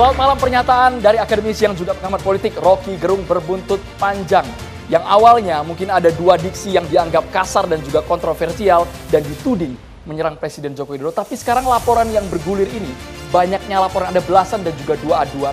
Selamat malam pernyataan dari akademisi yang juga pengamat politik Rocky Gerung berbuntut panjang. Yang awalnya mungkin ada dua diksi yang dianggap kasar dan juga kontroversial dan dituding menyerang Presiden Joko Widodo. Tapi sekarang laporan yang bergulir ini, banyaknya laporan ada belasan dan juga dua aduan,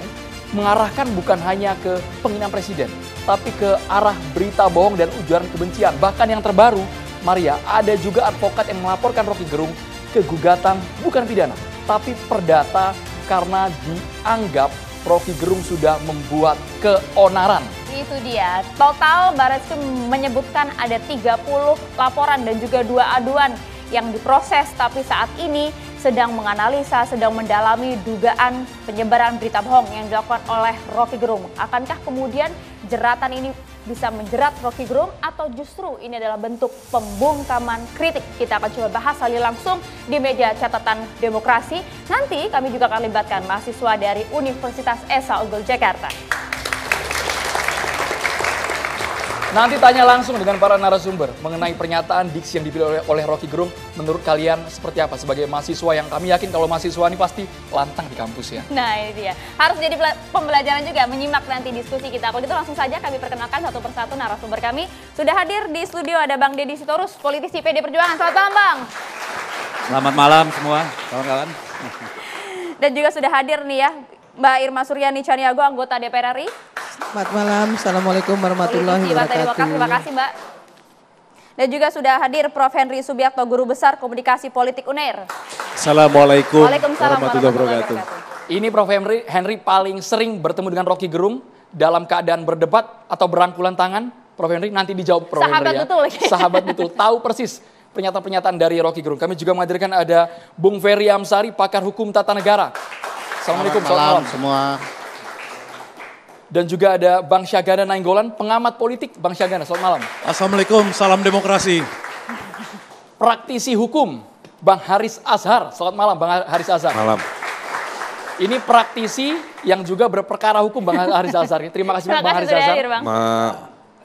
mengarahkan bukan hanya ke penghinaan Presiden, tapi ke arah berita bohong dan ujaran kebencian. Bahkan yang terbaru, Maria, ada juga advokat yang melaporkan Rocky Gerung ke gugatan bukan pidana, tapi perdata karena dianggap Rocky Gerung sudah membuat keonaran. Itu dia. Total Barat Barreskrim menyebutkan ada 30 laporan dan juga dua aduan yang diproses tapi saat ini sedang menganalisa, sedang mendalami dugaan penyebaran berita bohong yang dilakukan oleh Rocky Gerung. Akankah kemudian jeratan ini bisa menjerat Rocky Gerung atau justru ini adalah bentuk pembungkaman kritik. Kita akan coba bahas hal ini langsung di meja catatan demokrasi. Nanti kami juga akan libatkan mahasiswa dari Universitas Esa Unggul Jakarta. Nanti tanya langsung dengan para narasumber mengenai pernyataan diksi yang dipilih oleh, Rocky Gerung. Menurut kalian seperti apa sebagai mahasiswa yang kami yakin kalau mahasiswa ini pasti lantang di kampus ya. Nah ini dia. Harus jadi pembelajaran juga menyimak nanti diskusi kita. Kalau gitu langsung saja kami perkenalkan satu persatu narasumber kami. Sudah hadir di studio ada Bang Deddy Sitorus, politisi PD Perjuangan. Selamat malam Bang. Selamat malam semua kawan-kawan. Dan juga sudah hadir nih ya Mbak Irma Suryani Caniago, anggota DPR RI. Selamat malam, Assalamualaikum warahmatullahi wabarakatuh. Terima kasih Mbak. Dan juga sudah hadir Prof. Henry Subiakto, Guru Besar Komunikasi Politik UNER. Assalamualaikum warahmatullahi wabarakatuh. Ini Prof. Henry, Henry paling sering bertemu dengan Rocky Gerung dalam keadaan berdebat atau berangkulan tangan. Prof. Henry nanti dijawab Prof. Sahabat Henry ya. betul. Sahabat betul, tahu persis pernyataan-pernyataan dari Rocky Gerung. Kami juga menghadirkan ada Bung Ferry Amsari, pakar hukum tata negara. Assalamualaikum Selamat malam semua. Dan juga ada Bang Syagana Nainggolan, pengamat politik. Bang Syagana, selamat malam. Assalamualaikum, salam demokrasi. Praktisi hukum, Bang Haris Azhar. Selamat malam, Bang Haris Azhar. Malam. Ini praktisi yang juga berperkara hukum, Bang Haris Azhar. Terima kasih, Terima Bang Haris Azhar. bang. Ma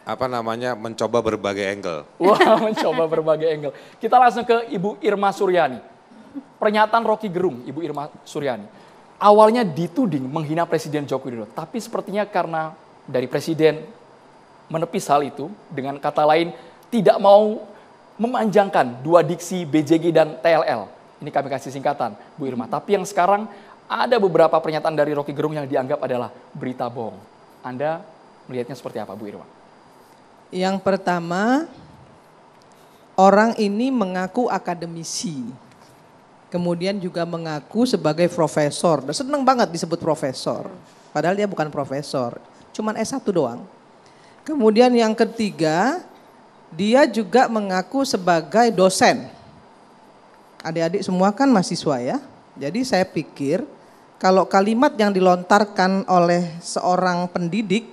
apa namanya mencoba berbagai angle. Wah, wow, mencoba berbagai angle. Kita langsung ke Ibu Irma Suryani. Pernyataan Rocky Gerung, Ibu Irma Suryani awalnya dituding menghina Presiden Joko Widodo, tapi sepertinya karena dari Presiden menepis hal itu, dengan kata lain tidak mau memanjangkan dua diksi BJG dan TLL. Ini kami kasih singkatan, Bu Irma. Tapi yang sekarang ada beberapa pernyataan dari Rocky Gerung yang dianggap adalah berita bohong. Anda melihatnya seperti apa, Bu Irma? Yang pertama, orang ini mengaku akademisi kemudian juga mengaku sebagai profesor. dan Seneng banget disebut profesor. Padahal dia bukan profesor, cuman S1 doang. Kemudian yang ketiga, dia juga mengaku sebagai dosen. Adik-adik semua kan mahasiswa ya. Jadi saya pikir kalau kalimat yang dilontarkan oleh seorang pendidik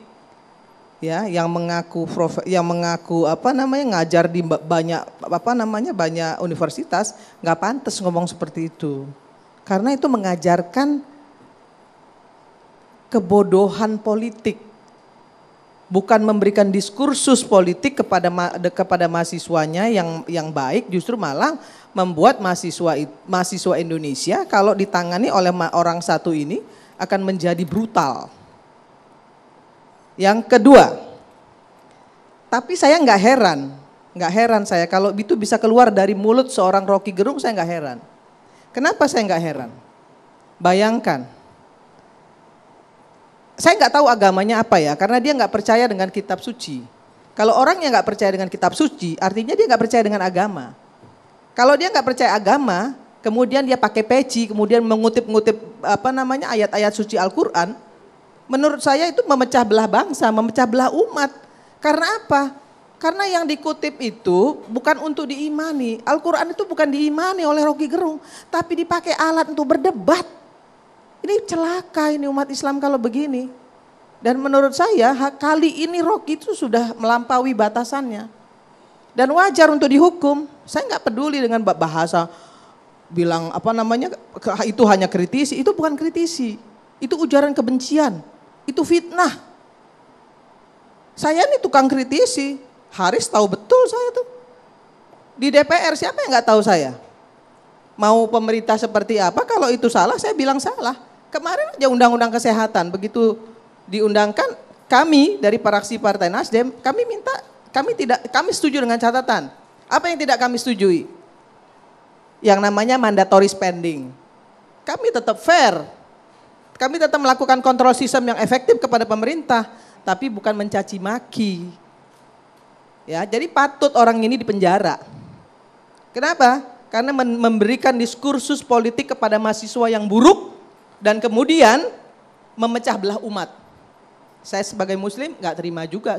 ya yang mengaku prof, yang mengaku apa namanya ngajar di banyak apa namanya banyak universitas nggak pantas ngomong seperti itu karena itu mengajarkan kebodohan politik bukan memberikan diskursus politik kepada kepada mahasiswanya yang yang baik justru malah membuat mahasiswa mahasiswa Indonesia kalau ditangani oleh orang satu ini akan menjadi brutal yang kedua, tapi saya nggak heran, nggak heran saya kalau itu bisa keluar dari mulut seorang Rocky Gerung saya nggak heran. Kenapa saya nggak heran? Bayangkan, saya nggak tahu agamanya apa ya, karena dia nggak percaya dengan kitab suci. Kalau orang yang nggak percaya dengan kitab suci, artinya dia nggak percaya dengan agama. Kalau dia nggak percaya agama, kemudian dia pakai peci, kemudian mengutip-ngutip apa namanya ayat-ayat suci Al-Quran, menurut saya itu memecah belah bangsa, memecah belah umat. Karena apa? Karena yang dikutip itu bukan untuk diimani. Al-Quran itu bukan diimani oleh Rocky Gerung, tapi dipakai alat untuk berdebat. Ini celaka ini umat Islam kalau begini. Dan menurut saya kali ini Rocky itu sudah melampaui batasannya. Dan wajar untuk dihukum. Saya nggak peduli dengan bahasa bilang apa namanya itu hanya kritisi. Itu bukan kritisi. Itu ujaran kebencian. Itu fitnah. Saya ini tukang kritisi. Haris tahu betul saya tuh. Di DPR siapa yang nggak tahu saya? Mau pemerintah seperti apa? Kalau itu salah, saya bilang salah. Kemarin aja undang-undang kesehatan begitu diundangkan kami dari paraksi Partai Nasdem, kami minta kami tidak kami setuju dengan catatan. Apa yang tidak kami setujui? Yang namanya mandatory spending. Kami tetap fair kami tetap melakukan kontrol sistem yang efektif kepada pemerintah, tapi bukan mencaci maki. Ya, jadi patut orang ini dipenjara. Kenapa? Karena memberikan diskursus politik kepada mahasiswa yang buruk dan kemudian memecah belah umat. Saya sebagai muslim nggak terima juga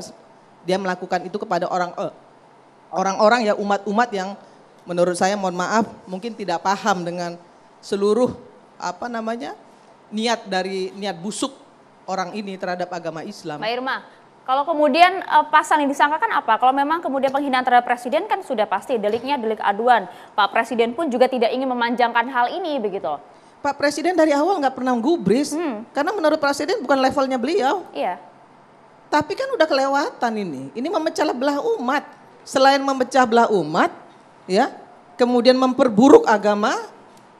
dia melakukan itu kepada orang eh, orang-orang ya umat-umat yang menurut saya mohon maaf mungkin tidak paham dengan seluruh apa namanya niat dari niat busuk orang ini terhadap agama Islam. Mbak Irma, kalau kemudian uh, pasal yang disangkakan apa? Kalau memang kemudian penghinaan terhadap presiden kan sudah pasti deliknya delik aduan. Pak Presiden pun juga tidak ingin memanjangkan hal ini begitu. Pak Presiden dari awal nggak pernah gubris, hmm. karena menurut Presiden bukan levelnya beliau. Iya. Tapi kan udah kelewatan ini. Ini memecah belah umat. Selain memecah belah umat, ya, kemudian memperburuk agama,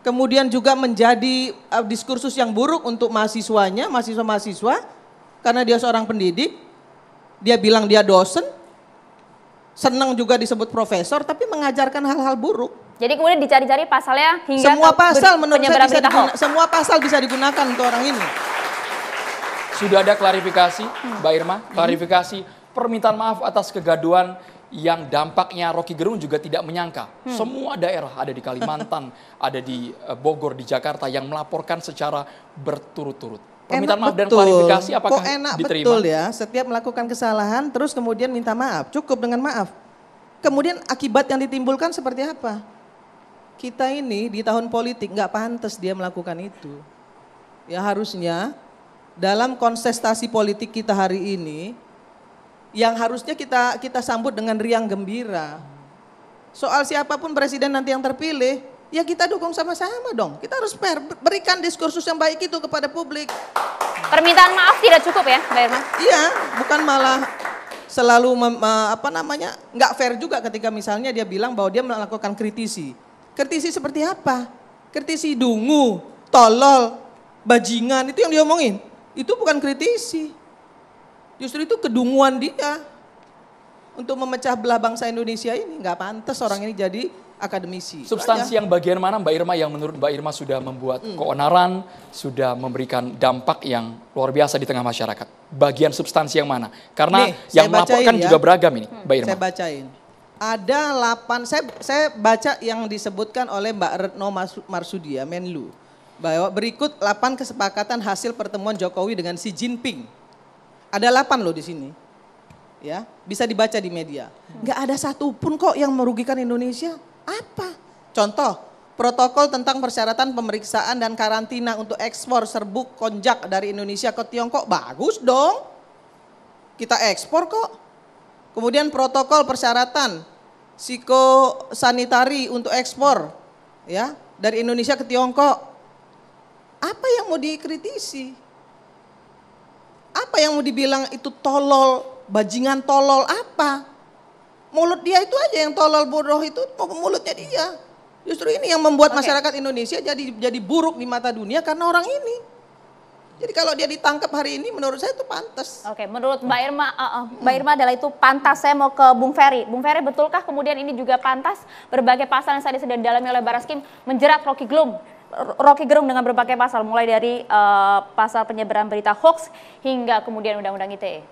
kemudian juga menjadi uh, diskursus yang buruk untuk mahasiswanya, mahasiswa-mahasiswa, karena dia seorang pendidik, dia bilang dia dosen, senang juga disebut profesor, tapi mengajarkan hal-hal buruk. Jadi kemudian dicari-cari pasalnya hingga semua pasal menurut saya bisa diguna, semua pasal bisa digunakan untuk orang ini. Sudah ada klarifikasi, hmm. Mbak Irma, klarifikasi permintaan maaf atas kegaduan yang dampaknya Rocky Gerung juga tidak menyangka. Hmm. Semua daerah ada di Kalimantan, ada di eh, Bogor, di Jakarta yang melaporkan secara berturut-turut. Permintaan enak maaf betul. dan klarifikasi apakah Kok enak diterima? betul ya, setiap melakukan kesalahan terus kemudian minta maaf, cukup dengan maaf. Kemudian akibat yang ditimbulkan seperti apa? Kita ini di tahun politik nggak pantas dia melakukan itu. Ya harusnya dalam kontestasi politik kita hari ini yang harusnya kita kita sambut dengan riang gembira. Soal siapapun presiden nanti yang terpilih, ya kita dukung sama-sama dong. Kita harus fair, berikan diskursus yang baik itu kepada publik. Permintaan maaf tidak cukup ya, Mbak Irma? Iya, bukan malah selalu mem, apa namanya nggak fair juga ketika misalnya dia bilang bahwa dia melakukan kritisi. Kritisi seperti apa? Kritisi dungu, tolol, bajingan itu yang diomongin. Itu bukan kritisi. Justru itu kedunguan dia untuk memecah belah bangsa Indonesia ini. Nggak pantas orang ini jadi akademisi. Substansi yang bagian mana Mbak Irma yang menurut Mbak Irma sudah membuat hmm. keonaran, sudah memberikan dampak yang luar biasa di tengah masyarakat. Bagian substansi yang mana? Karena Nih, yang melaporkan ya. juga beragam ini, hmm, Mbak Irma. Saya bacain. Ada 8 saya saya baca yang disebutkan oleh Mbak Retno Marsudia ya, Menlu bahwa berikut 8 kesepakatan hasil pertemuan Jokowi dengan Xi Jinping ada delapan loh di sini. Ya, bisa dibaca di media. Gak ada satupun kok yang merugikan Indonesia. Apa? Contoh, protokol tentang persyaratan pemeriksaan dan karantina untuk ekspor serbuk konjak dari Indonesia ke Tiongkok bagus dong. Kita ekspor kok. Kemudian protokol persyaratan psikosanitari untuk ekspor ya dari Indonesia ke Tiongkok. Apa yang mau dikritisi? apa yang mau dibilang itu tolol, bajingan tolol apa? Mulut dia itu aja yang tolol bodoh itu mulutnya dia. Justru ini yang membuat okay. masyarakat Indonesia jadi jadi buruk di mata dunia karena orang ini. Jadi kalau dia ditangkap hari ini menurut saya itu pantas. Oke, menurut Mbak Irma, uh, uh, Mbak Irma adalah itu pantas. Saya mau ke Bung Ferry. Bung Ferry, betulkah kemudian ini juga pantas berbagai pasal yang tadi sudah didalami oleh Baraskim menjerat Rocky Gloom Rocky Gerung dengan berbagai pasal mulai dari uh, pasal penyebaran berita hoax hingga kemudian undang-undang ITE.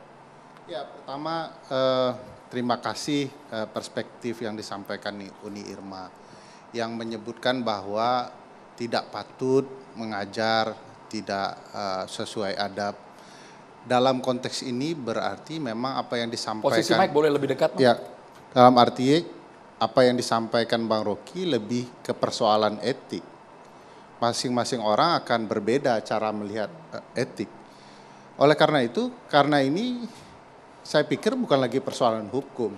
Ya, pertama eh, terima kasih eh, perspektif yang disampaikan Uni Irma yang menyebutkan bahwa tidak patut mengajar tidak eh, sesuai adab. Dalam konteks ini berarti memang apa yang disampaikan Posisi Mike boleh lebih dekat? Ya, dalam arti apa yang disampaikan Bang Rocky lebih ke persoalan etik masing-masing orang akan berbeda cara melihat eh, etik. Oleh karena itu, karena ini saya pikir bukan lagi persoalan hukum.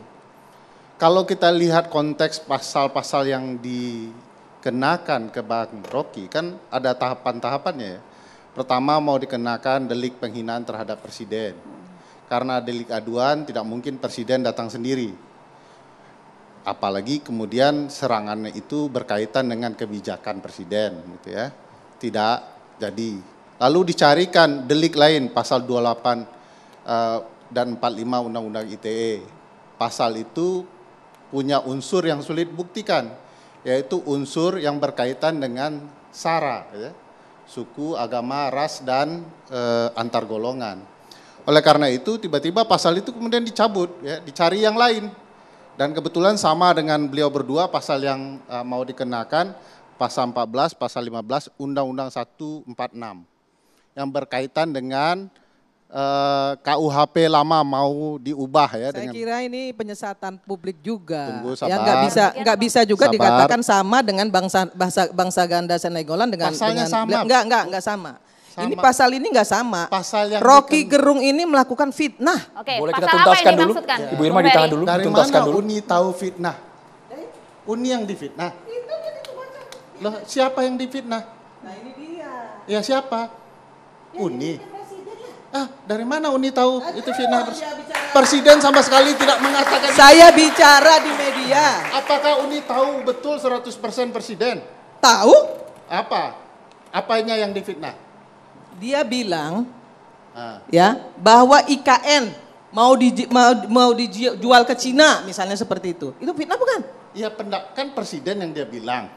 Kalau kita lihat konteks pasal-pasal yang dikenakan ke Bang Rocky, kan ada tahapan-tahapannya ya. Pertama mau dikenakan delik penghinaan terhadap presiden. Karena delik aduan tidak mungkin presiden datang sendiri apalagi kemudian serangannya itu berkaitan dengan kebijakan presiden gitu ya. Tidak jadi. Lalu dicarikan delik lain pasal 28 uh, eh, dan 45 Undang-Undang ITE. Pasal itu punya unsur yang sulit buktikan, yaitu unsur yang berkaitan dengan sara, ya, suku, agama, ras, dan uh, eh, antar golongan. Oleh karena itu, tiba-tiba pasal itu kemudian dicabut, ya, dicari yang lain, dan kebetulan sama dengan beliau berdua pasal yang uh, mau dikenakan, pasal 14, pasal 15, Undang-Undang 146. Yang berkaitan dengan eh, KUHP lama mau diubah ya. Saya dengan, kira ini penyesatan publik juga. Tunggu ya, sabar. Ya nggak bisa nggak bisa juga sabar. dikatakan sama dengan bangsa bahasa bangsa ganda Senegolan dengan Pasalnya dengan sama. Enggak, enggak, enggak sama sama. Ini pasal ini nggak sama. Pasal yang Rocky Gerung ini melakukan fitnah. Oke, Boleh kita tuntaskan dulu? Ya. Ibu Irma ditahan dulu, Dari tuntaskan mana dulu. Uni tahu fitnah? Uni yang difitnah. Loh, siapa yang difitnah? Nah, ini dia. Ya, siapa? Ya, Uni. Kan ah, dari mana Uni tahu Aduh, itu fitnah? Presiden sama sekali tidak mengatakan. Saya itu. bicara di media. Apakah Uni tahu betul 100% presiden? Tahu? Apa? Apanya yang difitnah? dia bilang ah. ya bahwa IKN mau di mau, mau dijual ke Cina misalnya seperti itu. Itu fitnah bukan? Iya pendak kan presiden yang dia bilang.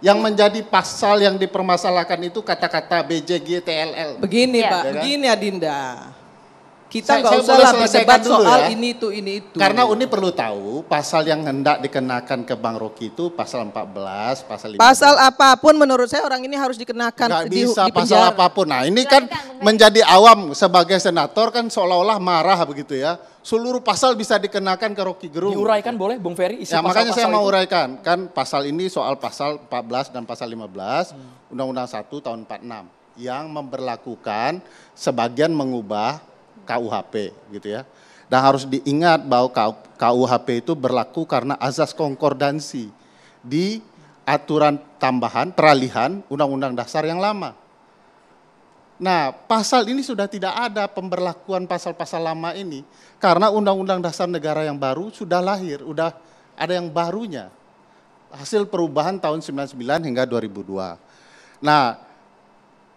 Yang menjadi pasal yang dipermasalahkan itu kata-kata bjgtll Begini ya. Pak, ya, kan? begini Adinda kita nggak usah lah berdebat soal ya. ini itu ini itu. Karena Uni perlu tahu pasal yang hendak dikenakan ke Bang Rocky itu pasal 14, pasal 15. Pasal apapun menurut saya orang ini harus dikenakan Gak di, bisa di pasal apapun. Nah, ini kan menjadi awam sebagai senator kan seolah-olah marah begitu ya. Seluruh pasal bisa dikenakan ke Rocky Gerung. Diuraikan boleh Bung Ferry isi ya, pasal, -pasal makanya pasal saya mau uraikan. Kan pasal ini soal pasal 14 dan pasal 15 undang undang hmm. 1 tahun 46 yang memperlakukan sebagian mengubah KUHP gitu ya. Dan harus diingat bahwa KUHP itu berlaku karena azas konkordansi di aturan tambahan peralihan Undang-Undang Dasar yang lama. Nah, pasal ini sudah tidak ada pemberlakuan pasal-pasal lama ini karena Undang-Undang Dasar Negara yang baru sudah lahir, sudah ada yang barunya. Hasil perubahan tahun 99 hingga 2002. Nah,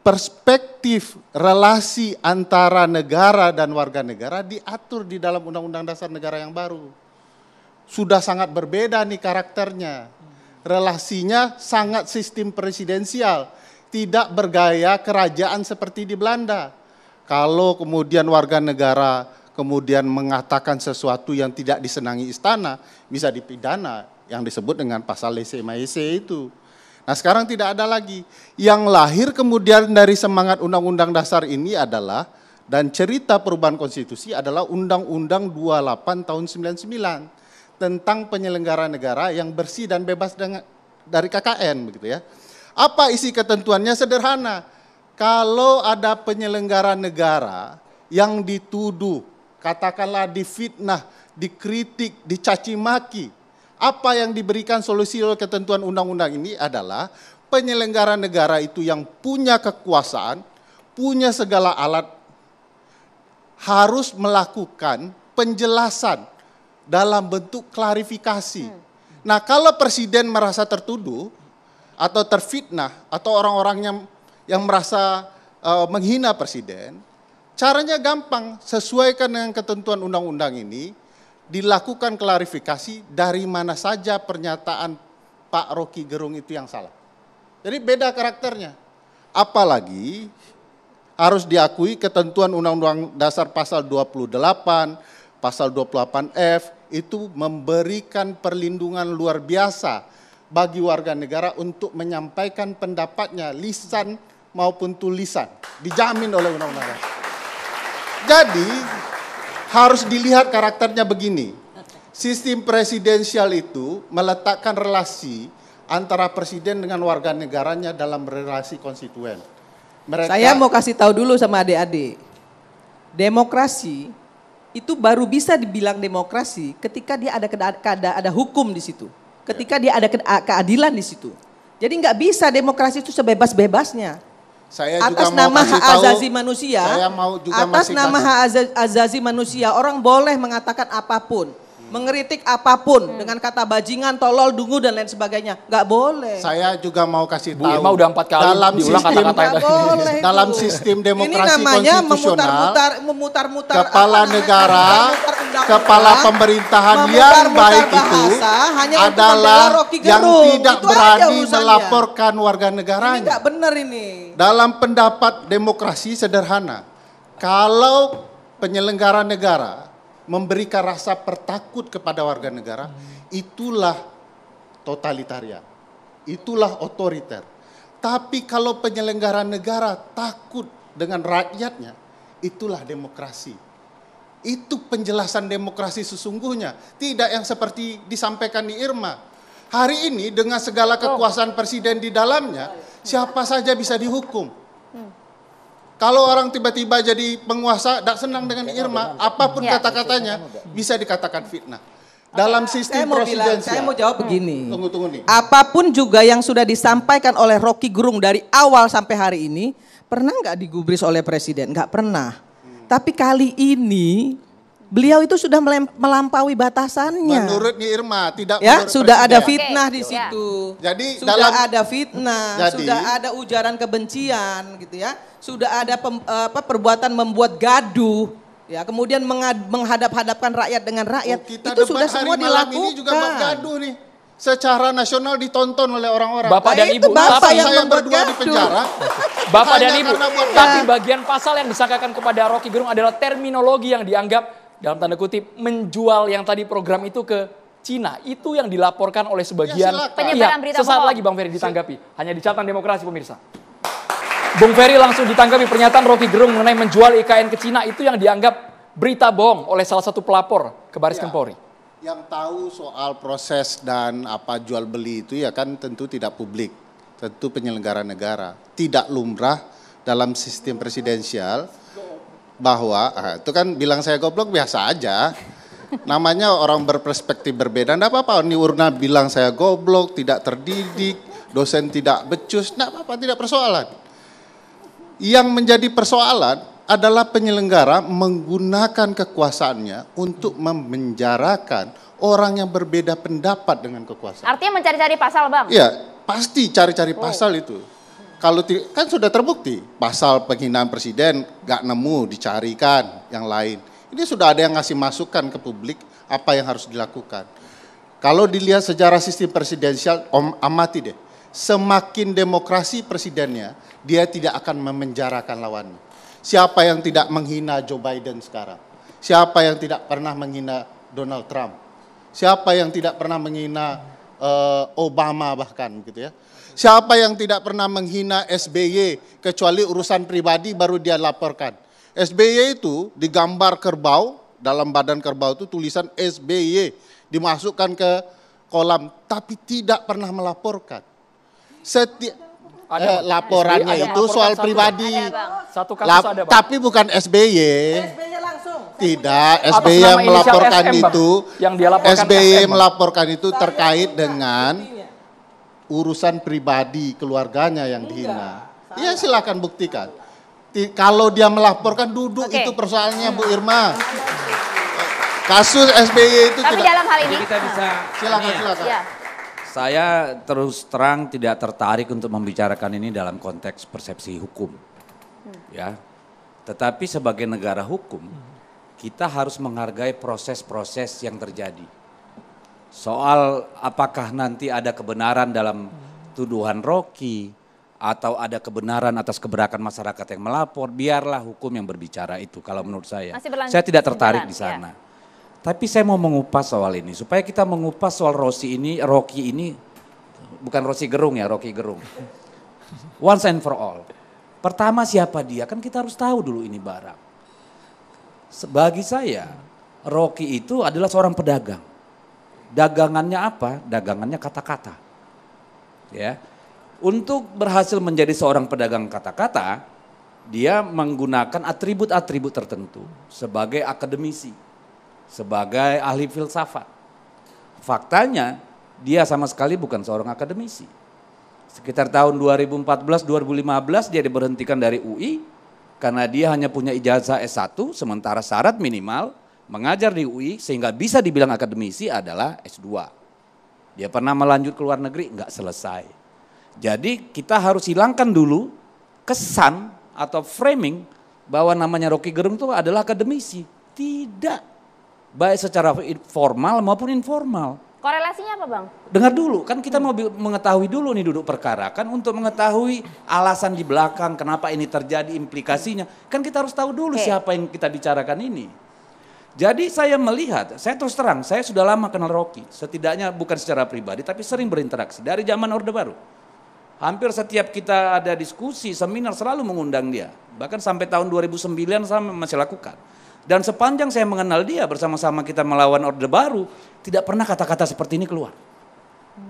perspektif relasi antara negara dan warga negara diatur di dalam Undang-Undang Dasar Negara yang baru. Sudah sangat berbeda nih karakternya. Relasinya sangat sistem presidensial, tidak bergaya kerajaan seperti di Belanda. Kalau kemudian warga negara kemudian mengatakan sesuatu yang tidak disenangi istana, bisa dipidana yang disebut dengan pasal lese itu Nah sekarang tidak ada lagi. Yang lahir kemudian dari semangat Undang-Undang Dasar ini adalah dan cerita perubahan konstitusi adalah Undang-Undang 28 tahun 99 tentang penyelenggara negara yang bersih dan bebas dengan, dari KKN begitu ya. Apa isi ketentuannya sederhana. Kalau ada penyelenggara negara yang dituduh, katakanlah difitnah, dikritik, dicaci maki apa yang diberikan solusi oleh ketentuan undang-undang ini adalah penyelenggara negara itu yang punya kekuasaan, punya segala alat, harus melakukan penjelasan dalam bentuk klarifikasi. Hmm. Nah, kalau presiden merasa tertuduh atau terfitnah atau orang-orang yang yang merasa uh, menghina presiden, caranya gampang, sesuaikan dengan ketentuan undang-undang ini, dilakukan klarifikasi dari mana saja pernyataan Pak Rocky Gerung itu yang salah. Jadi beda karakternya. Apalagi harus diakui ketentuan Undang-Undang Dasar Pasal 28, Pasal 28F itu memberikan perlindungan luar biasa bagi warga negara untuk menyampaikan pendapatnya lisan maupun tulisan. Dijamin oleh Undang-Undang Dasar. Jadi harus dilihat karakternya begini. Sistem presidensial itu meletakkan relasi antara presiden dengan warga negaranya dalam relasi konstituen. Mereka, Saya mau kasih tahu dulu sama adik-adik. Demokrasi itu baru bisa dibilang demokrasi ketika dia ada ada, ada hukum di situ. Ketika ya. dia ada keadilan di situ. Jadi nggak bisa demokrasi itu sebebas-bebasnya. Saya atas juga nama mau hak tahu, azazi manusia, saya mau juga atas nama hak azazi manusia, orang boleh mengatakan apapun mengeritik apapun hmm. dengan kata bajingan, tolol, dungu dan lain sebagainya. Gak boleh. Saya juga mau kasih Bu, tahu. Bu, udah empat kali dalam diulang kata-kata dalam sistem demokrasi Ini namanya memutar-mutar, memutar-mutar kepala apa, negara, memutar kepala pemerintahan yang baik itu hanya adalah yang tidak itu berani melaporkan warga negaranya. Ini gak benar ini. Dalam pendapat demokrasi sederhana, kalau penyelenggara negara memberikan rasa pertakut kepada warga negara, itulah totalitarian, itulah otoriter. Tapi kalau penyelenggara negara takut dengan rakyatnya, itulah demokrasi. Itu penjelasan demokrasi sesungguhnya, tidak yang seperti disampaikan di Irma. Hari ini dengan segala oh. kekuasaan presiden di dalamnya, siapa saja bisa dihukum kalau orang tiba-tiba jadi penguasa, tidak senang dengan Irma, apapun ya. kata-katanya bisa dikatakan fitnah. Dalam sistem presidensial. saya mau jawab begini. Hmm, tunggu, tunggu nih. Apapun juga yang sudah disampaikan oleh Rocky Gerung dari awal sampai hari ini, pernah nggak digubris oleh presiden? Nggak pernah. Hmm. Tapi kali ini Beliau itu sudah melampaui batasannya. Menurut Nyi Irma tidak ya sudah presiden. ada fitnah okay. di ya. situ. Ya. Jadi sudah dalam, ada fitnah, jadi, sudah ada ujaran kebencian gitu ya. Sudah ada pem, apa, perbuatan membuat gaduh ya kemudian menghadap-hadapkan rakyat dengan rakyat oh, kita itu sudah semua dilakukan. ini juga gaduh nih secara nasional ditonton oleh orang-orang. Bapak nah, dan ibu, bapak, bapak yang saya berdua di penjara. bapak dan ibu, tapi bagian pasal yang disangkakan kepada Rocky Gerung adalah terminologi yang dianggap dalam tanda kutip menjual yang tadi program itu ke Cina itu yang dilaporkan oleh sebagian ya, pihak. Berita Sesaat bohong. lagi Bang Ferry ditanggapi. Hanya di catatan demokrasi pemirsa. Bung Ferry langsung ditanggapi pernyataan Rocky Gerung mengenai menjual IKN ke Cina itu yang dianggap berita bohong oleh salah satu pelapor ke Baris ya. Kempori. Yang tahu soal proses dan apa jual beli itu ya kan tentu tidak publik, tentu penyelenggara negara, tidak lumrah dalam sistem presidensial bahwa ah, itu kan bilang saya goblok biasa aja. Namanya orang berperspektif berbeda, enggak apa-apa. Urna bilang saya goblok, tidak terdidik, dosen tidak becus, enggak apa-apa, tidak persoalan. Yang menjadi persoalan adalah penyelenggara menggunakan kekuasaannya untuk memenjarakan orang yang berbeda pendapat dengan kekuasaan. Artinya mencari-cari pasal, Bang? Iya, pasti cari-cari oh. pasal itu kalau kan sudah terbukti pasal penghinaan presiden gak nemu dicarikan yang lain. Ini sudah ada yang ngasih masukan ke publik apa yang harus dilakukan. Kalau dilihat sejarah sistem presidensial om, amati deh. Semakin demokrasi presidennya, dia tidak akan memenjarakan lawannya. Siapa yang tidak menghina Joe Biden sekarang? Siapa yang tidak pernah menghina Donald Trump? Siapa yang tidak pernah menghina uh, Obama bahkan gitu ya? Siapa yang tidak pernah menghina SBY kecuali urusan pribadi baru dia laporkan. SBY itu digambar kerbau, dalam badan kerbau itu tulisan SBY dimasukkan ke kolam tapi tidak pernah melaporkan. Setiap eh, laporannya itu soal pribadi. Satu kasus ada, bang. Tapi bukan SBY. SBY langsung. Tidak, SBY yang melaporkan SM, itu yang dia laporkan SBY SM, melaporkan itu terkait dengan urusan pribadi keluarganya yang dihina. Iya silakan buktikan. Di, kalau dia melaporkan duduk okay. itu persoalannya Bu hmm. Irma. Kasus SBY itu Tapi tidak. dalam hal ini kita hmm. bisa silakan iya. silakan. Ya. Saya terus terang tidak tertarik untuk membicarakan ini dalam konteks persepsi hukum. Hmm. Ya. Tetapi sebagai negara hukum, kita harus menghargai proses-proses yang terjadi Soal apakah nanti ada kebenaran dalam tuduhan Rocky atau ada kebenaran atas keberakan masyarakat yang melapor, biarlah hukum yang berbicara itu kalau menurut saya. Saya tidak tertarik di iya. sana. Ya. Tapi saya mau mengupas soal ini supaya kita mengupas soal Rossi ini, Rocky ini bukan Rossi Gerung ya, Rocky Gerung. Once and for all. Pertama siapa dia? Kan kita harus tahu dulu ini barang. Bagi saya, Rocky itu adalah seorang pedagang Dagangannya apa? Dagangannya kata-kata. Ya. Untuk berhasil menjadi seorang pedagang kata-kata, dia menggunakan atribut-atribut tertentu sebagai akademisi, sebagai ahli filsafat. Faktanya dia sama sekali bukan seorang akademisi. Sekitar tahun 2014-2015 dia diberhentikan dari UI karena dia hanya punya ijazah S1 sementara syarat minimal mengajar di UI sehingga bisa dibilang akademisi adalah S2. Dia pernah melanjut ke luar negeri, nggak selesai. Jadi kita harus hilangkan dulu kesan atau framing bahwa namanya Rocky Gerung itu adalah akademisi. Tidak. Baik secara formal maupun informal. Korelasinya apa bang? Dengar dulu, kan kita mau mengetahui dulu nih duduk perkara kan untuk mengetahui alasan di belakang kenapa ini terjadi implikasinya. Kan kita harus tahu dulu okay. siapa yang kita bicarakan ini. Jadi saya melihat, saya terus terang, saya sudah lama kenal Rocky. Setidaknya bukan secara pribadi, tapi sering berinteraksi. Dari zaman Orde Baru. Hampir setiap kita ada diskusi, seminar selalu mengundang dia. Bahkan sampai tahun 2009 saya masih lakukan. Dan sepanjang saya mengenal dia bersama-sama kita melawan Orde Baru, tidak pernah kata-kata seperti ini keluar.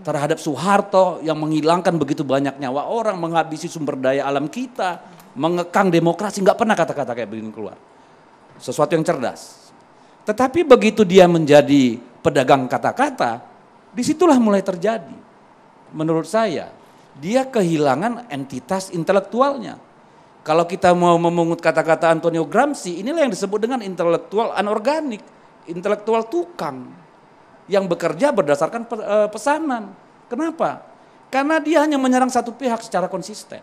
Terhadap Soeharto yang menghilangkan begitu banyak nyawa orang, menghabisi sumber daya alam kita, mengekang demokrasi, nggak pernah kata-kata kayak begini keluar. Sesuatu yang cerdas, tetapi begitu dia menjadi pedagang kata-kata, disitulah mulai terjadi. Menurut saya, dia kehilangan entitas intelektualnya. Kalau kita mau memungut kata-kata Antonio Gramsci, inilah yang disebut dengan intelektual anorganik, intelektual tukang yang bekerja berdasarkan eh, pesanan. Kenapa? Karena dia hanya menyerang satu pihak secara konsisten,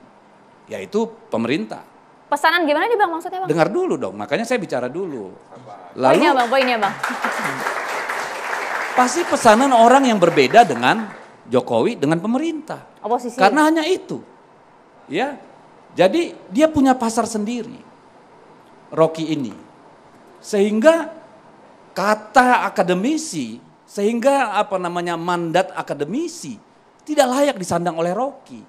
yaitu pemerintah. Pesanan gimana nih Bang maksudnya Bang? Dengar dulu dong, makanya saya bicara dulu. Oh, iya, Lalu Poinnya Bang, poinnya oh, Bang. Pasti pesanan orang yang berbeda dengan Jokowi dengan pemerintah. Oposisi. Karena hanya itu. Ya. Jadi dia punya pasar sendiri. Rocky ini. Sehingga kata akademisi, sehingga apa namanya mandat akademisi tidak layak disandang oleh Rocky.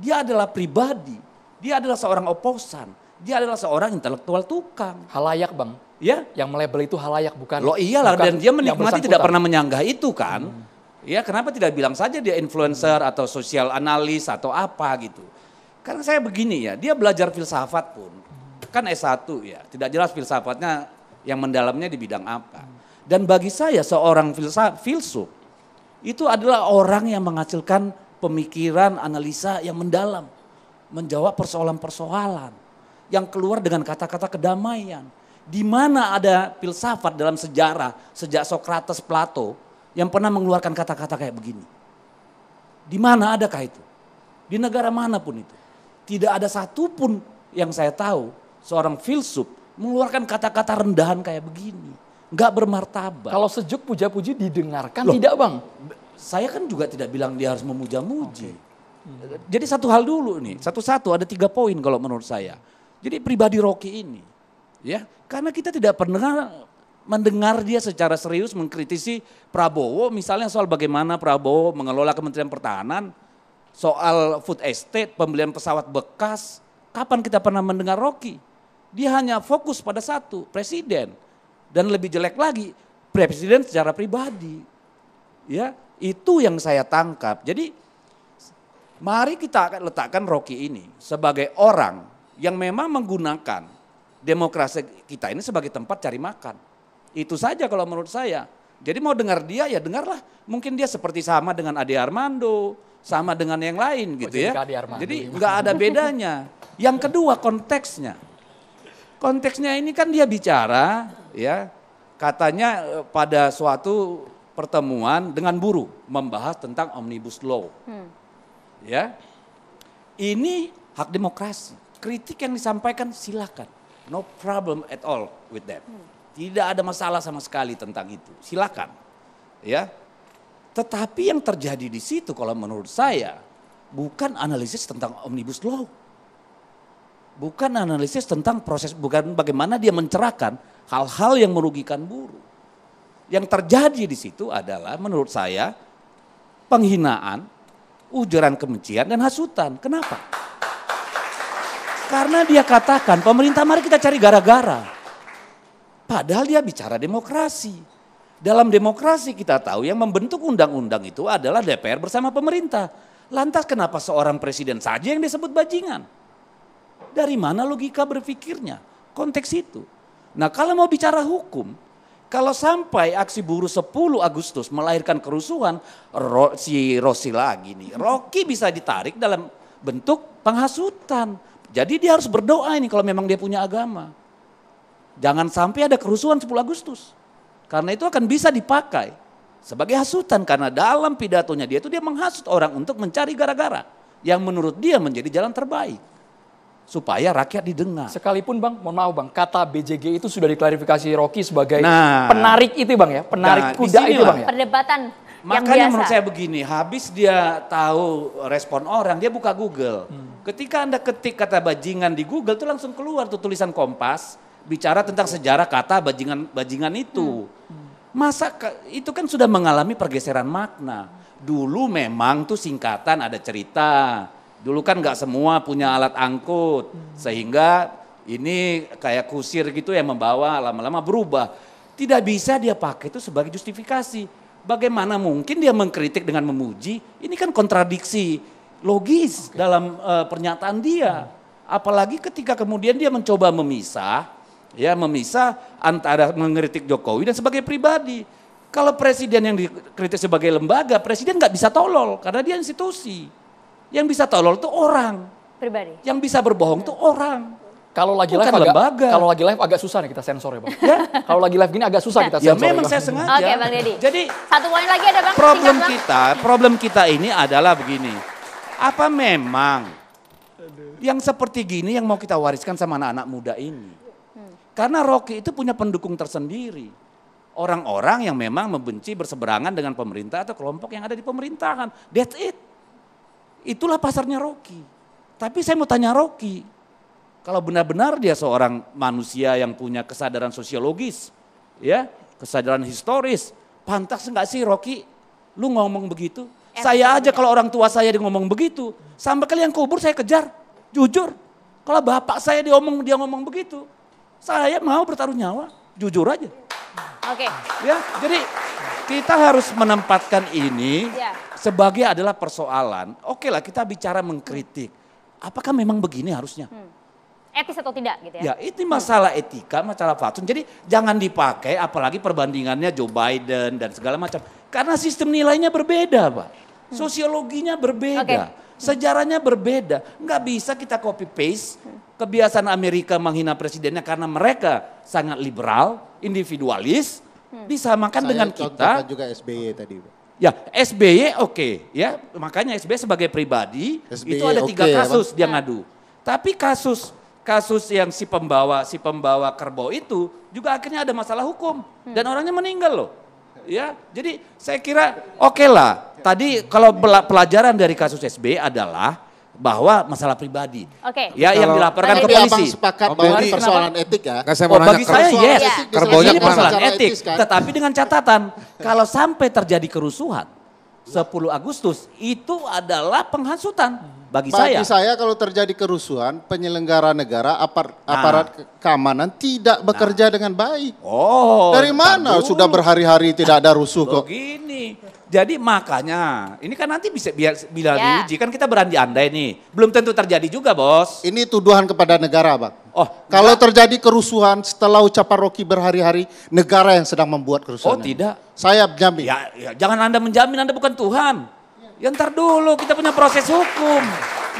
Dia adalah pribadi dia adalah seorang oposan. Dia adalah seorang intelektual tukang. Halayak bang. Ya. Yang melebel itu halayak bukan. Lo iyalah bukan dan dia menikmati tidak pernah menyanggah itu kan. Hmm. Ya kenapa tidak bilang saja dia influencer hmm. atau sosial analis atau apa gitu. Karena saya begini ya, dia belajar filsafat pun. Kan S1 ya, tidak jelas filsafatnya yang mendalamnya di bidang apa. Dan bagi saya seorang filsaf, filsuf itu adalah orang yang menghasilkan pemikiran, analisa yang mendalam menjawab persoalan-persoalan yang keluar dengan kata-kata kedamaian. Di mana ada filsafat dalam sejarah sejak Sokrates, Plato yang pernah mengeluarkan kata-kata kayak begini? Di mana adakah itu? Di negara manapun itu. Tidak ada satupun yang saya tahu seorang filsuf mengeluarkan kata-kata rendahan kayak begini. Enggak bermartabat. Kalau sejuk puja-puji didengarkan Loh, tidak bang? Saya kan juga tidak bilang dia harus memuja-muji. Okay. Jadi satu hal dulu nih, satu-satu ada tiga poin kalau menurut saya. Jadi pribadi Rocky ini, ya karena kita tidak pernah mendengar dia secara serius mengkritisi Prabowo, misalnya soal bagaimana Prabowo mengelola Kementerian Pertahanan, soal food estate, pembelian pesawat bekas. Kapan kita pernah mendengar Rocky? Dia hanya fokus pada satu, presiden. Dan lebih jelek lagi, presiden secara pribadi. Ya, itu yang saya tangkap. Jadi Mari kita akan letakkan Rocky ini sebagai orang yang memang menggunakan demokrasi kita ini sebagai tempat cari makan. Itu saja kalau menurut saya. Jadi mau dengar dia ya dengarlah. Mungkin dia seperti sama dengan Ade Armando, sama dengan yang lain oh, gitu ya. Jadi nggak ada bedanya. Yang kedua konteksnya. Konteksnya ini kan dia bicara ya katanya eh, pada suatu pertemuan dengan buruh membahas tentang omnibus law. Hmm Ya. Ini hak demokrasi. Kritik yang disampaikan silakan. No problem at all with that. Hmm. Tidak ada masalah sama sekali tentang itu. Silakan. Ya. Tetapi yang terjadi di situ kalau menurut saya bukan analisis tentang omnibus law. Bukan analisis tentang proses bukan bagaimana dia mencerahkan hal-hal yang merugikan buruh. Yang terjadi di situ adalah menurut saya penghinaan ujaran kebencian dan hasutan. Kenapa? Karena dia katakan pemerintah mari kita cari gara-gara. Padahal dia bicara demokrasi. Dalam demokrasi kita tahu yang membentuk undang-undang itu adalah DPR bersama pemerintah. Lantas kenapa seorang presiden saja yang disebut bajingan? Dari mana logika berpikirnya? Konteks itu. Nah kalau mau bicara hukum, kalau sampai aksi buruh 10 Agustus melahirkan kerusuhan, ro, si Rosi lagi nih, Rocky bisa ditarik dalam bentuk penghasutan. Jadi dia harus berdoa ini kalau memang dia punya agama. Jangan sampai ada kerusuhan 10 Agustus. Karena itu akan bisa dipakai sebagai hasutan karena dalam pidatonya dia itu dia menghasut orang untuk mencari gara-gara yang menurut dia menjadi jalan terbaik supaya rakyat didengar. Sekalipun Bang, mohon maaf Bang, kata BJG itu sudah diklarifikasi Rocky sebagai nah, penarik itu Bang ya, penarik nah, kuda itu Bang ya. Perdebatan Makanya yang biasa. menurut saya begini, habis dia tahu respon orang, dia buka Google. Hmm. Ketika Anda ketik kata bajingan di Google itu langsung keluar tuh tulisan Kompas bicara tentang sejarah kata bajingan-bajingan itu. Hmm. Hmm. Masa itu kan sudah mengalami pergeseran makna. Dulu memang tuh singkatan ada cerita, Dulu kan nggak semua punya alat angkut, hmm. sehingga ini kayak kusir gitu yang membawa lama-lama berubah. Tidak bisa dia pakai itu sebagai justifikasi. Bagaimana mungkin dia mengkritik dengan memuji? Ini kan kontradiksi logis okay. dalam uh, pernyataan dia. Hmm. Apalagi ketika kemudian dia mencoba memisah, ya memisah antara mengkritik Jokowi dan sebagai pribadi. Kalau presiden yang dikritik sebagai lembaga, presiden nggak bisa tolol karena dia institusi. Yang bisa tolol tuh orang. Pribadi. Yang bisa berbohong tuh orang. Kalau lagi Bukan live agak, Kalau lagi live agak susah nih kita sensor ya bang. ya. Kalau lagi live gini agak susah ya, kita ya sensor. Ya memang ya, saya sengaja. Oke okay, bang Deddy. Jadi satu poin lagi ada bang. Problem Singkat, kita, bang. problem kita ini adalah begini. Apa memang yang seperti gini yang mau kita wariskan sama anak-anak muda ini? Karena Rocky itu punya pendukung tersendiri. Orang-orang yang memang membenci berseberangan dengan pemerintah atau kelompok yang ada di pemerintahan. That's it. Itulah pasarnya Rocky. Tapi saya mau tanya Rocky, kalau benar-benar dia seorang manusia yang punya kesadaran sosiologis, ya, kesadaran historis, pantas enggak sih Rocky lu ngomong begitu? saya aja kalau orang tua saya dia ngomong begitu, sampai kalian kubur saya kejar. Jujur, kalau bapak saya diomong dia ngomong begitu, saya mau bertaruh nyawa, jujur aja. Oke. Okay. Ya, jadi kita harus menempatkan ini ya sebagai adalah persoalan. Oke okay lah kita bicara mengkritik. Apakah memang begini harusnya? Hmm. Etis atau tidak gitu ya? Ya itu masalah etika, masalah fatsun. Jadi jangan dipakai apalagi perbandingannya Joe Biden dan segala macam. Karena sistem nilainya berbeda Pak. Hmm. Sosiologinya berbeda. Okay. Sejarahnya berbeda. Nggak bisa kita copy paste kebiasaan Amerika menghina presidennya karena mereka sangat liberal, individualis, hmm. disamakan Saya dengan kita. juga SBY tadi. Pak. Ya, SBY oke okay, ya. Makanya SBY sebagai pribadi SBY itu ada tiga okay, kasus ya, dia ngadu. Tapi kasus kasus yang si pembawa si pembawa kerbau itu juga akhirnya ada masalah hukum hmm. dan orangnya meninggal loh. Ya, jadi saya kira oke okay lah. Tadi kalau pelajaran dari kasus SBY adalah bahwa masalah pribadi. Oke. Okay. Ya Kalau yang dilaporkan ke polisi. Abang sepakat oh, bahwa ini persoalan etik ya. saya mau oh, bagi saya yes. kerbau ini persoalan etik, etik kan? tetapi dengan catatan kalau sampai terjadi kerusuhan 10 Agustus itu adalah penghasutan bagi, saya. Bagi saya kalau terjadi kerusuhan, penyelenggara negara, apar, nah. aparat keamanan tidak nah. bekerja nah. dengan baik. Oh. Dari mana dulu. sudah berhari-hari tidak ada rusuh kok. Begini. Jadi makanya, ini kan nanti bisa biar bila ya. diuji kan kita berandai-andai nih. Belum tentu terjadi juga, Bos. Ini tuduhan kepada negara, Bang. Oh, kalau enggak. terjadi kerusuhan setelah ucapan Rocky berhari-hari, negara yang sedang membuat kerusuhan. Oh, tidak. Saya jamin. Ya, ya, jangan Anda menjamin, Anda bukan Tuhan. Ya ntar dulu kita punya proses hukum.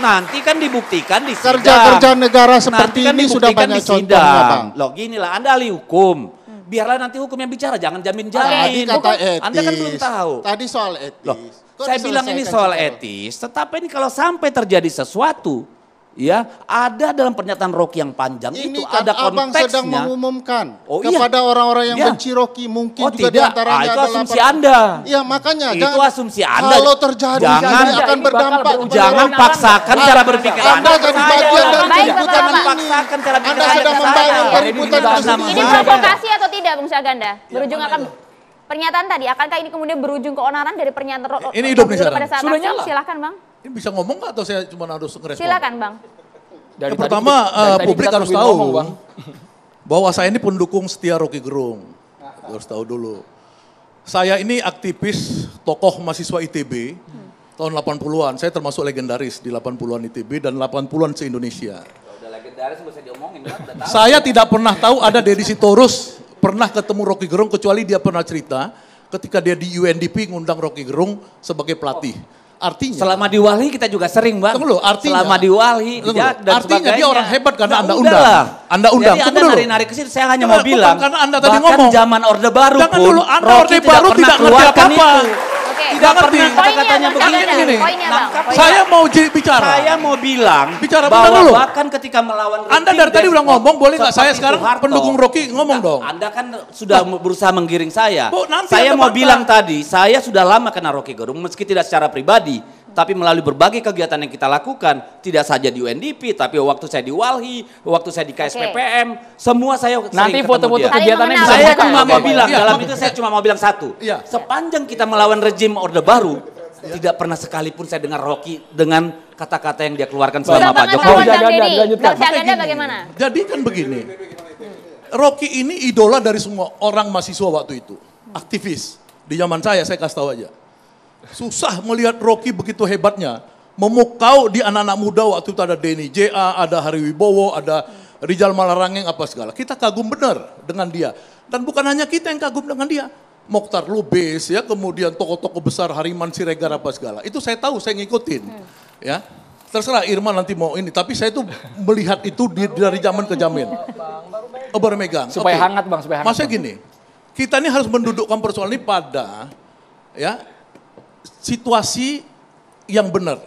Nanti kan dibuktikan di sidang. Kerja-kerja negara kan seperti kan ini sudah banyak contohnya Bang. Loh lah, Anda ahli hukum. Hmm. Biarlah nanti hukum yang bicara, jangan jamin-jamin. Tadi kata etis. Anda kan belum tahu. Tadi soal etis. Loh, saya bilang ini soal etis, tetapi ini kalau sampai terjadi sesuatu, ya ada dalam pernyataan Rocky yang panjang ini itu kan ada abang konteksnya. sedang mengumumkan oh, iya. kepada orang-orang yang iya. benci Rocky mungkin oh, juga tidak. diantaranya ah, itu asumsi anda iya makanya itu jangan, asumsi anda kalau terjadi jangan ini akan berdampak jangan paksakan cara berpikir anda, anda jadi bagian dari keributan ini paksakan cara berpikir anda sedang membangun keributan ini provokasi atau tidak Bung Syaganda ya, berujung akan pernyataan tadi akankah ini kemudian berujung ke keonaran dari pernyataan Rocky ini hidup nih sekarang sudah silakan Bang ini bisa ngomong nggak atau saya cuma harus ngerespon? Silakan Bang. Dari yang pertama eh, tadi, uh, dari publik harus tahu ngomong, bang. bahwa saya ini pendukung setia Rocky Gerung. Harus tahu dulu. Saya ini aktivis tokoh mahasiswa ITB hmm. tahun 80-an. Saya termasuk legendaris di 80-an ITB dan 80-an se-Indonesia. legendaris diomongin. saya tidak pernah tahu ada Deddy Sitorus pernah ketemu Rocky Gerung kecuali dia pernah cerita ketika dia di UNDP ngundang Rocky Gerung sebagai pelatih. Oh Artinya. Selama diwali kita juga sering bang. Tunggu loh, artinya. Selama diwali. Tunggu, ya, dan artinya sebagainya. dia orang hebat karena nah, anda undang. Lah. Anda undang. Jadi Tunggu anda nari-nari ke sini, saya hanya nah, mau bilang. Karena anda tadi bahkan ngomong. zaman Orde Baru Jangan pun, dulu, anda Rocky Orde Baru tidak, tidak ngerti apa-apa tidak ngerti kata-katanya begini. Gini, saya mau bicara. Saya mau bilang bicara bahwa dulu. bahkan ketika melawan Rocky, Anda dari tadi udah ngomong, boleh nggak saya sekarang Harto, pendukung Rocky nah, ngomong dong. Anda kan sudah nah. berusaha menggiring saya. Bu, saya mau bilang tadi, saya sudah lama kenal Rocky Gerung meski tidak secara pribadi, tapi melalui berbagai kegiatan yang kita lakukan, tidak saja di UNDP, tapi waktu saya di Walhi, waktu saya di KSPPM, okay. semua saya nanti foto-foto kegiatan bisa saya cuma mau bilang ya. dalam itu saya cuma mau bilang satu, ya. sepanjang kita melawan rejim Orde Baru, ya. tidak pernah sekalipun saya dengar Rocky dengan kata-kata yang dia keluarkan selama Pak Jokowi. bagaimana? Jadi kan begini, Rocky ini idola dari semua orang mahasiswa waktu itu, aktivis di zaman saya saya kasih tahu aja. Susah melihat Rocky begitu hebatnya. Memukau di anak-anak muda waktu itu ada Denny J.A., ada Hari Wibowo, ada Rijal Malarangeng, apa segala. Kita kagum benar dengan dia. Dan bukan hanya kita yang kagum dengan dia. Mokhtar Lubis, ya kemudian tokoh-tokoh besar Hariman Siregar apa segala. Itu saya tahu, saya ngikutin. Ya, terserah Irma nanti mau ini. Tapi saya itu melihat itu di, dari zaman ke zaman. Oh, baru megang. Supaya okay. hangat bang, supaya hangat. Maksudnya gini, kita ini harus mendudukkan persoalan ini pada ya situasi yang benar.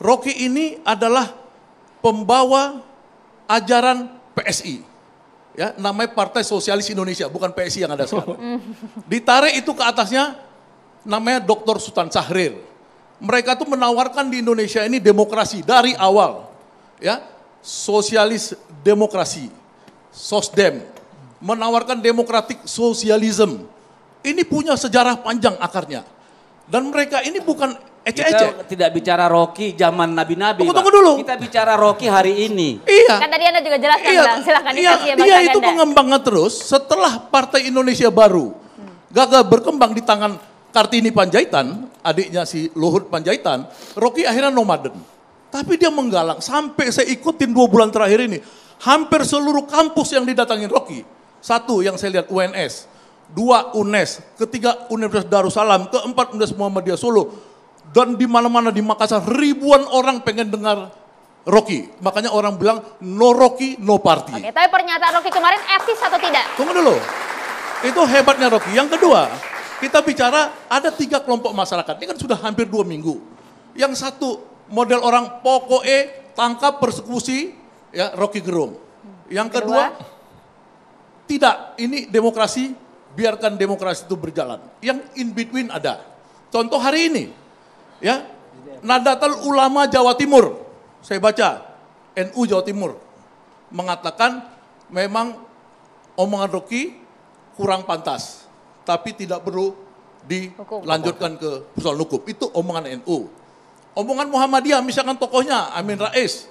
Rocky ini adalah pembawa ajaran PSI. Ya, namanya Partai Sosialis Indonesia, bukan PSI yang ada sekarang. Ditarik itu ke atasnya namanya Dr. Sultan Sahrir. Mereka tuh menawarkan di Indonesia ini demokrasi dari awal. Ya, sosialis demokrasi, sosdem, menawarkan demokratik sosialisme. Ini punya sejarah panjang akarnya. Dan mereka ini bukan ece-ece. Kita tidak bicara Rocky zaman nabi-nabi. Tunggu, tunggu dulu. Kita bicara Rocky hari ini. Iya. Kan tadi Anda juga jelaskan, iya, Bilang. Silahkan iya, ya, Dia, dia itu anda. mengembangkan terus setelah Partai Indonesia Baru gagal berkembang di tangan Kartini Panjaitan, adiknya si Luhut Panjaitan, Rocky akhirnya nomaden. Tapi dia menggalang sampai saya ikutin dua bulan terakhir ini. Hampir seluruh kampus yang didatangin Rocky. Satu yang saya lihat UNS, dua UNES, ketiga Universitas Darussalam, keempat Universitas Muhammadiyah Solo, dan di mana-mana di Makassar ribuan orang pengen dengar Rocky. Makanya orang bilang no Rocky, no party. Oke, tapi pernyataan Rocky kemarin etis atau tidak? Tunggu dulu. Itu hebatnya Rocky. Yang kedua, kita bicara ada tiga kelompok masyarakat. Ini kan sudah hampir dua minggu. Yang satu model orang pokoknya tangkap persekusi ya Rocky Gerung. Yang kedua, kedua, tidak ini demokrasi biarkan demokrasi itu berjalan. Yang in between ada. Contoh hari ini, ya Nadatul Ulama Jawa Timur, saya baca NU Jawa Timur mengatakan memang omongan Rocky kurang pantas, tapi tidak perlu dilanjutkan ke persoalan hukum. Itu omongan NU. Omongan Muhammadiyah, misalkan tokohnya Amin Rais,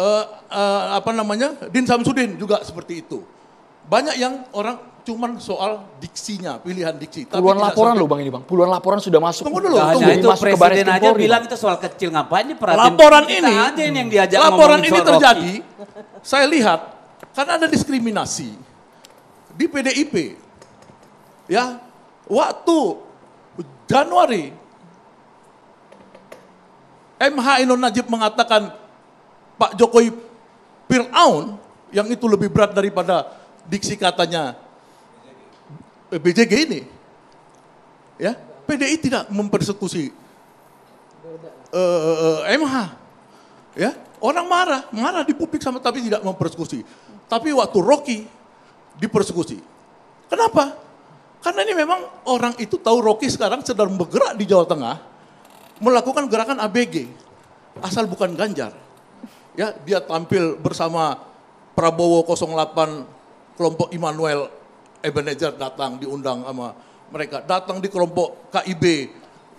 uh, uh, apa namanya Din Samsudin juga seperti itu. Banyak yang orang cuman soal diksinya, pilihan diksi. Puluhan laporan loh bang ini bang, puluhan laporan sudah masuk. Tunggu dulu, tunggu. Itu masuk presiden ke aja Polri. bilang itu soal kecil ngapain ini, perhatian laporan ini, aja ini yang diajak laporan ini terjadi. Rocky. Saya lihat karena ada diskriminasi di PDIP, ya waktu Januari MH Inon Najib mengatakan Pak Jokowi Fir'aun yang itu lebih berat daripada diksi katanya PBJG ini. Ya, PDI tidak mempersekusi uh, eh, eh, MH. Ya, orang marah, marah di publik sama tapi tidak mempersekusi. Tapi waktu Rocky dipersekusi. Kenapa? Karena ini memang orang itu tahu Rocky sekarang sedang bergerak di Jawa Tengah melakukan gerakan ABG asal bukan Ganjar. Ya, dia tampil bersama Prabowo 08 kelompok Immanuel Ebenezer datang diundang sama mereka. Datang di kelompok KIB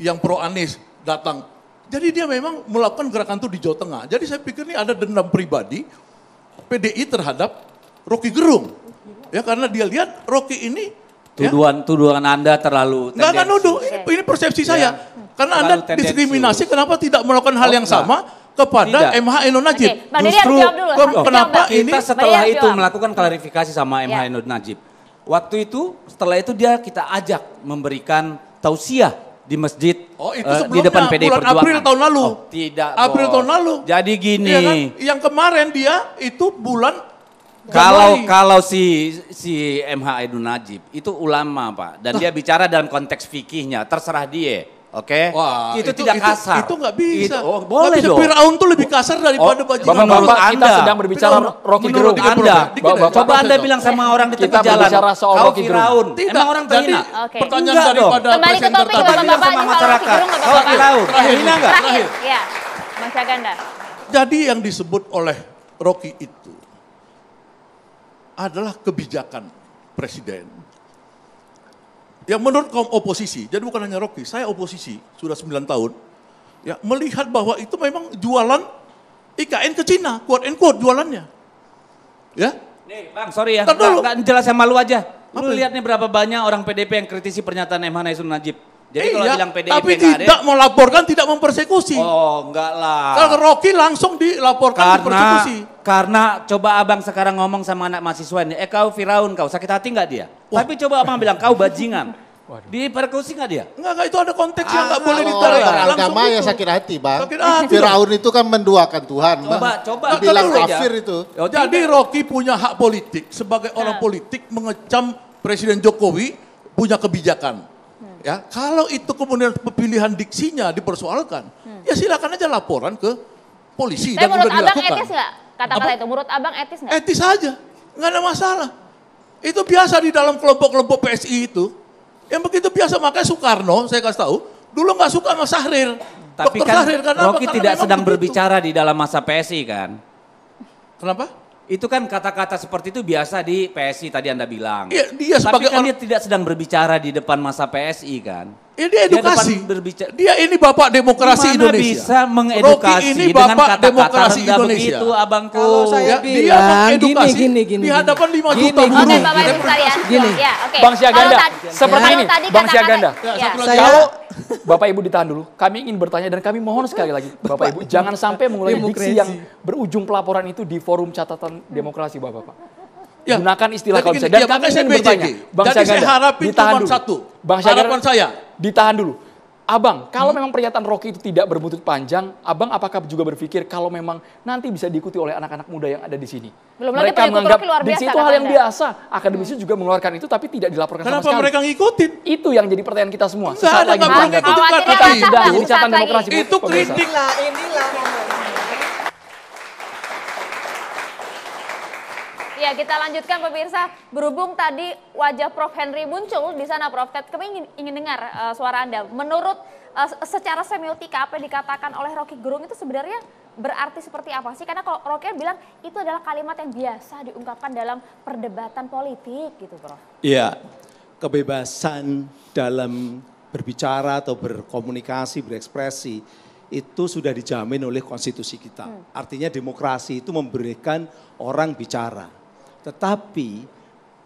yang pro Anies datang. Jadi dia memang melakukan gerakan itu di Jawa Tengah. Jadi saya pikir ini ada dendam pribadi PDI terhadap Rocky Gerung. Ya karena dia lihat Rocky ini ya. tuduhan ya, tuduhan Anda terlalu tendensi. Enggak akan nuduh. Ini, ini persepsi ya. saya. Karena terlalu Anda tendensi. diskriminasi kenapa tidak melakukan hal oh, yang enggak. sama kepada Tidak. MH Eno Najib. Okay. Justru dulu. kenapa kita ini setelah itu melakukan klarifikasi sama MH iya. Eno Najib Waktu itu setelah itu dia kita ajak memberikan tausiah di masjid oh, itu uh, di depan PD bulan April tahun lalu. Oh, tidak. April bos. tahun lalu. Jadi gini. Iya kan? Yang kemarin dia itu bulan kalau Januari. kalau si si MH Aidun Najib itu ulama, Pak, dan dia bicara dalam konteks fikihnya, terserah dia. Oke. Okay? Wah, itu, itu tidak kasar. Itu enggak bisa. Itu, oh, boleh bisa, dong. Firaun tuh lebih oh, kasar daripada oh, bajingan. Bapak, bapak anda, kita sedang berbicara Rocky Gerung. Anda, bapak, bapak, coba Anda bilang sama orang di tepi jalan. Kita berbicara soal Rocky Gerung. Emang orang terhina? Okay. Pertanyaan Enggak daripada dong. Kembali ke topik Bapak-bapak sama masyarakat. Kau bapak Terhina enggak? Terakhir. Iya. Mas Aganda. Jadi yang disebut oleh Rocky itu adalah kebijakan presiden yang menurut kaum oposisi, jadi bukan hanya Rocky, saya oposisi sudah 9 tahun, ya melihat bahwa itu memang jualan IKN ke Cina, quote and quote jualannya. Ya? Nih, Bang, sorry ya. Tentu dulu. Enggak jelas sama lu aja. Lu ya? lihat nih berapa banyak orang PDP yang kritisi pernyataan MH Naisun Najib. Jadi eh kalau iya, bilang PDIP tapi tidak ada, melaporkan, tidak mempersekusi. Oh, enggak lah. Kalau Rocky langsung dilaporkan Karena dipersekusi. Karena coba abang sekarang ngomong sama anak mahasiswa ini, eh kau Firaun kau, sakit hati nggak dia? Wah. Tapi coba abang bilang kau bajingan. di perkusi nggak dia? Enggak, enggak itu ada konteksnya ah, enggak boleh oh, ditarik iya. orang agama ya sakit hati, Bang. Sakit hati. Firaun itu kan menduakan Tuhan, Bang. Coba, coba. Dibilang kafir itu. Oh, jadi Rocky punya hak politik sebagai nah. orang politik mengecam Presiden Jokowi punya kebijakan. Hmm. Ya, kalau itu kemudian pemilihan diksinya dipersoalkan, hmm. ya silakan aja laporan ke polisi Tapi dan kemudian dilakukan. Abang etis gak? Kata-kata itu menurut abang etis nggak? Etis aja, nggak ada masalah. Itu biasa di dalam kelompok-kelompok PSI itu. Yang begitu biasa makanya Soekarno, saya kasih tahu, dulu nggak suka sama Sahrir. Tapi Dokter kan Sahrir, Rocky tidak sedang berbicara di dalam masa PSI kan? Kenapa? Itu kan kata-kata seperti itu biasa di PSI tadi Anda bilang. Ya, dia Tapi kan orang... dia tidak sedang berbicara di depan masa PSI kan. Ya, dia edukasi. Dia, berbicara, dia ini bapak demokrasi Dimana Indonesia. bisa mengedukasi Rocky ini bapak dengan kata-kata rendah Indonesia. begitu abang Kalau oh, saya ya, dia mengedukasi gini, gini, gini, di hadapan 5 gini, juta guru. Oke, Gini, Ibu sekalian. Ya. Gini. Ya, okay. Bang Siaganda, seperti ini. Bang Siaganda. Ya, saya, kalau Bapak Ibu ditahan dulu. Kami ingin bertanya dan kami mohon sekali lagi Bapak, Bapak Ibu jangan sampai mengulangi demokrasi. diksi yang berujung pelaporan itu di forum catatan demokrasi Bapak-bapak. Ya. Gunakan istilah kalau bisa. Dan ya, kami ingin bertanya. Bang Jadi saya harapin cuma satu. Bang Harapan saya. Ditahan dulu. Abang, kalau hmm? memang pernyataan Rocky itu tidak berbuntut panjang, Abang apakah juga berpikir kalau memang nanti bisa diikuti oleh anak-anak muda yang ada di sini? Belum mereka lagi menganggap luar di situ hal yang anda. biasa. Akademisi hmm. juga mengeluarkan itu tapi tidak dilaporkan Kenapa sama sekali. Kenapa mereka ngikutin? Itu yang jadi pertanyaan kita semua. Enggak ada lagi kita, kita, kita, tidak kita, Itu kita, inilah. kita, Ya, kita lanjutkan pemirsa. Berhubung tadi wajah Prof Henry muncul di sana Prof Ted, kami ingin, ingin dengar uh, suara Anda. Menurut uh, secara semiotika apa yang dikatakan oleh Rocky Gerung itu sebenarnya berarti seperti apa sih? Karena kalau Rocky kan bilang itu adalah kalimat yang biasa diungkapkan dalam perdebatan politik gitu, Prof. Iya. Kebebasan dalam berbicara atau berkomunikasi, berekspresi itu sudah dijamin oleh konstitusi kita. Hmm. Artinya demokrasi itu memberikan orang bicara tetapi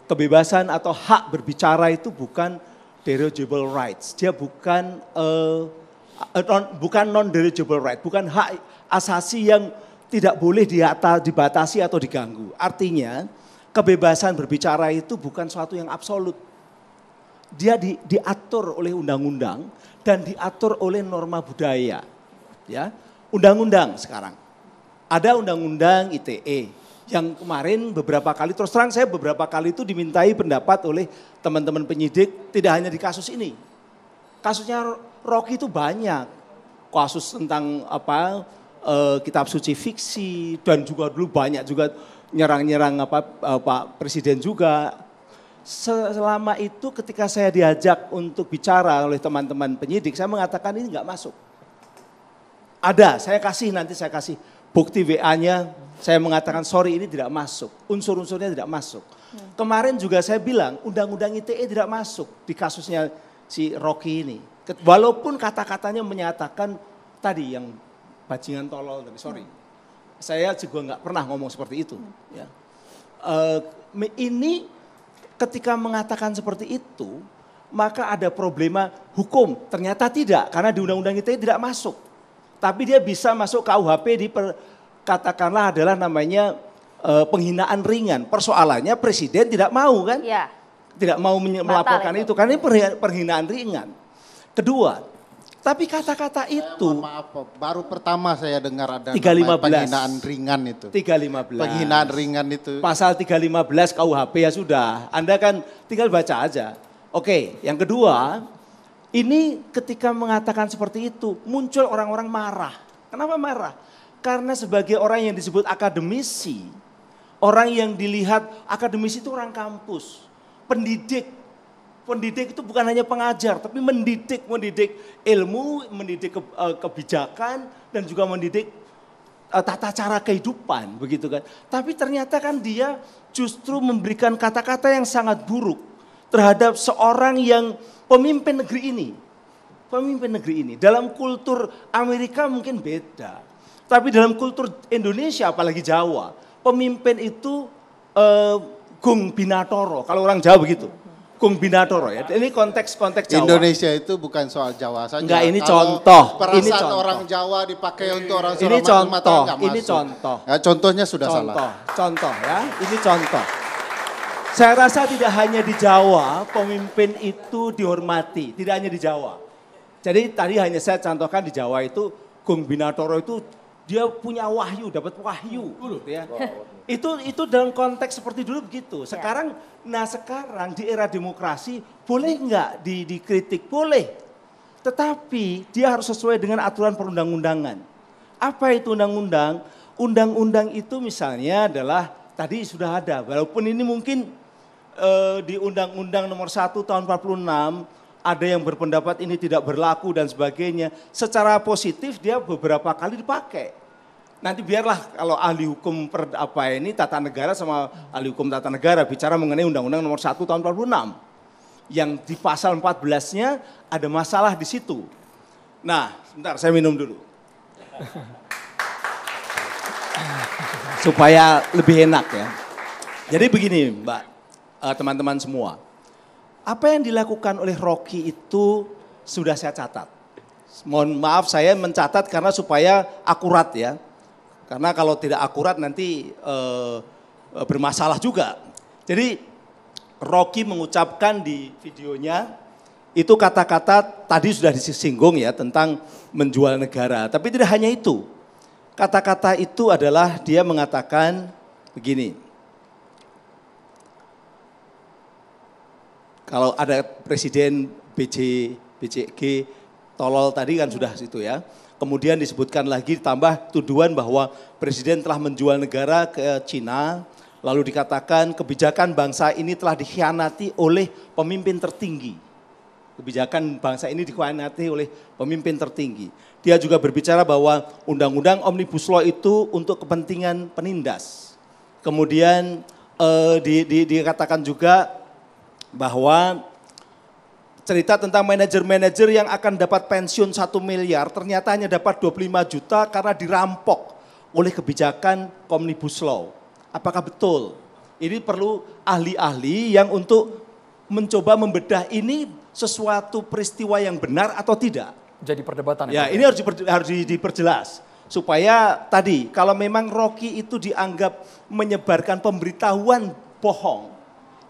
kebebasan atau hak berbicara itu bukan derogable rights. Dia bukan uh, non, bukan non derogable right, bukan hak asasi yang tidak boleh diata, dibatasi atau diganggu. Artinya kebebasan berbicara itu bukan suatu yang absolut. Dia di, diatur oleh undang-undang dan diatur oleh norma budaya. Ya, undang-undang sekarang. Ada undang-undang ITE, yang kemarin beberapa kali, terus terang saya beberapa kali itu dimintai pendapat oleh teman-teman penyidik, tidak hanya di kasus ini. Kasusnya Rocky itu banyak. Kasus tentang apa eh, kitab suci fiksi dan juga dulu banyak juga nyerang-nyerang apa eh, Pak Presiden juga. Selama itu ketika saya diajak untuk bicara oleh teman-teman penyidik, saya mengatakan ini nggak masuk. Ada, saya kasih nanti saya kasih bukti WA-nya saya mengatakan sorry ini tidak masuk, unsur-unsurnya tidak masuk. Hmm. Kemarin juga saya bilang undang-undang ITE tidak masuk di kasusnya si Rocky ini. Walaupun kata-katanya menyatakan tadi yang bajingan tolol tapi sorry. Hmm. Saya juga nggak pernah ngomong seperti itu. Hmm. Ya. Uh, ini ketika mengatakan seperti itu, maka ada problema hukum. Ternyata tidak, karena di Undang-Undang ITE tidak masuk. Tapi dia bisa masuk KUHP di per, katakanlah adalah namanya uh, penghinaan ringan. Persoalannya presiden tidak mau kan? Ya. Tidak mau melaporkan itu. itu karena ini penghinaan ringan. Kedua, tapi kata-kata itu maaf, maaf, baru pertama saya dengar ada 315. penghinaan ringan itu. 315. Penghinaan ringan itu. Pasal 315 KUHP ya sudah. Anda kan tinggal baca aja. Oke, yang kedua, ini ketika mengatakan seperti itu muncul orang-orang marah. Kenapa marah? Karena sebagai orang yang disebut akademisi, orang yang dilihat akademisi itu orang kampus, pendidik. Pendidik itu bukan hanya pengajar, tapi mendidik, mendidik ilmu, mendidik ke, eh, kebijakan, dan juga mendidik eh, tata cara kehidupan, begitu kan. Tapi ternyata kan dia justru memberikan kata-kata yang sangat buruk terhadap seorang yang pemimpin negeri ini. Pemimpin negeri ini dalam kultur Amerika mungkin beda. Tapi dalam kultur Indonesia apalagi Jawa, pemimpin itu eh, gung binatoro. Kalau orang Jawa begitu. Gung Binatoro ya. Ini konteks-konteks Jawa. Indonesia itu bukan soal Jawa saja. Enggak, ini Kalau contoh. Perasaan ini contoh. orang Jawa dipakai iya, untuk iya. orang Ini contoh, ini contoh. Ya, contohnya sudah contoh. salah. Contoh, ya. Ini contoh. Saya rasa tidak hanya di Jawa, pemimpin itu dihormati. Tidak hanya di Jawa. Jadi tadi hanya saya contohkan di Jawa itu Gung Binatoro itu dia punya wahyu, dapat wahyu, ya. Itu itu dalam konteks seperti dulu begitu. Ya. Sekarang, ya. nah sekarang di era demokrasi boleh nggak di, dikritik? Boleh. Tetapi dia harus sesuai dengan aturan perundang-undangan. Apa itu undang-undang? Undang-undang itu misalnya adalah tadi sudah ada. Walaupun ini mungkin eh, di Undang-Undang Nomor 1 Tahun 46 ada yang berpendapat ini tidak berlaku dan sebagainya. Secara positif dia beberapa kali dipakai. Nanti biarlah kalau ahli hukum per, apa ini tata negara sama ahli hukum tata negara bicara mengenai Undang-Undang Nomor 1 Tahun 46 yang di pasal 14-nya ada masalah di situ. Nah, sebentar saya minum dulu. Supaya lebih enak ya. Jadi begini Mbak, eh, teman-teman semua. Apa yang dilakukan oleh Rocky itu sudah saya catat. Mohon maaf saya mencatat karena supaya akurat ya. Karena kalau tidak akurat nanti e, bermasalah juga. Jadi Rocky mengucapkan di videonya itu kata-kata tadi sudah disinggung ya tentang menjual negara. Tapi tidak hanya itu. Kata-kata itu adalah dia mengatakan begini. Kalau ada presiden BJ, BJG tolol tadi kan sudah situ ya. Kemudian disebutkan lagi ditambah tuduhan bahwa presiden telah menjual negara ke Cina, lalu dikatakan kebijakan bangsa ini telah dikhianati oleh pemimpin tertinggi kebijakan bangsa ini dikhianati oleh pemimpin tertinggi. Dia juga berbicara bahwa undang-undang omnibus law itu untuk kepentingan penindas. Kemudian eh, di, di, dikatakan juga bahwa cerita tentang manajer-manajer yang akan dapat pensiun 1 miliar ternyata hanya dapat 25 juta karena dirampok oleh kebijakan Omnibus Law. Apakah betul? Ini perlu ahli-ahli yang untuk mencoba membedah ini sesuatu peristiwa yang benar atau tidak. Jadi perdebatan. Ya, ya ini ya? harus, diper, harus diperjelas supaya tadi kalau memang Rocky itu dianggap menyebarkan pemberitahuan bohong,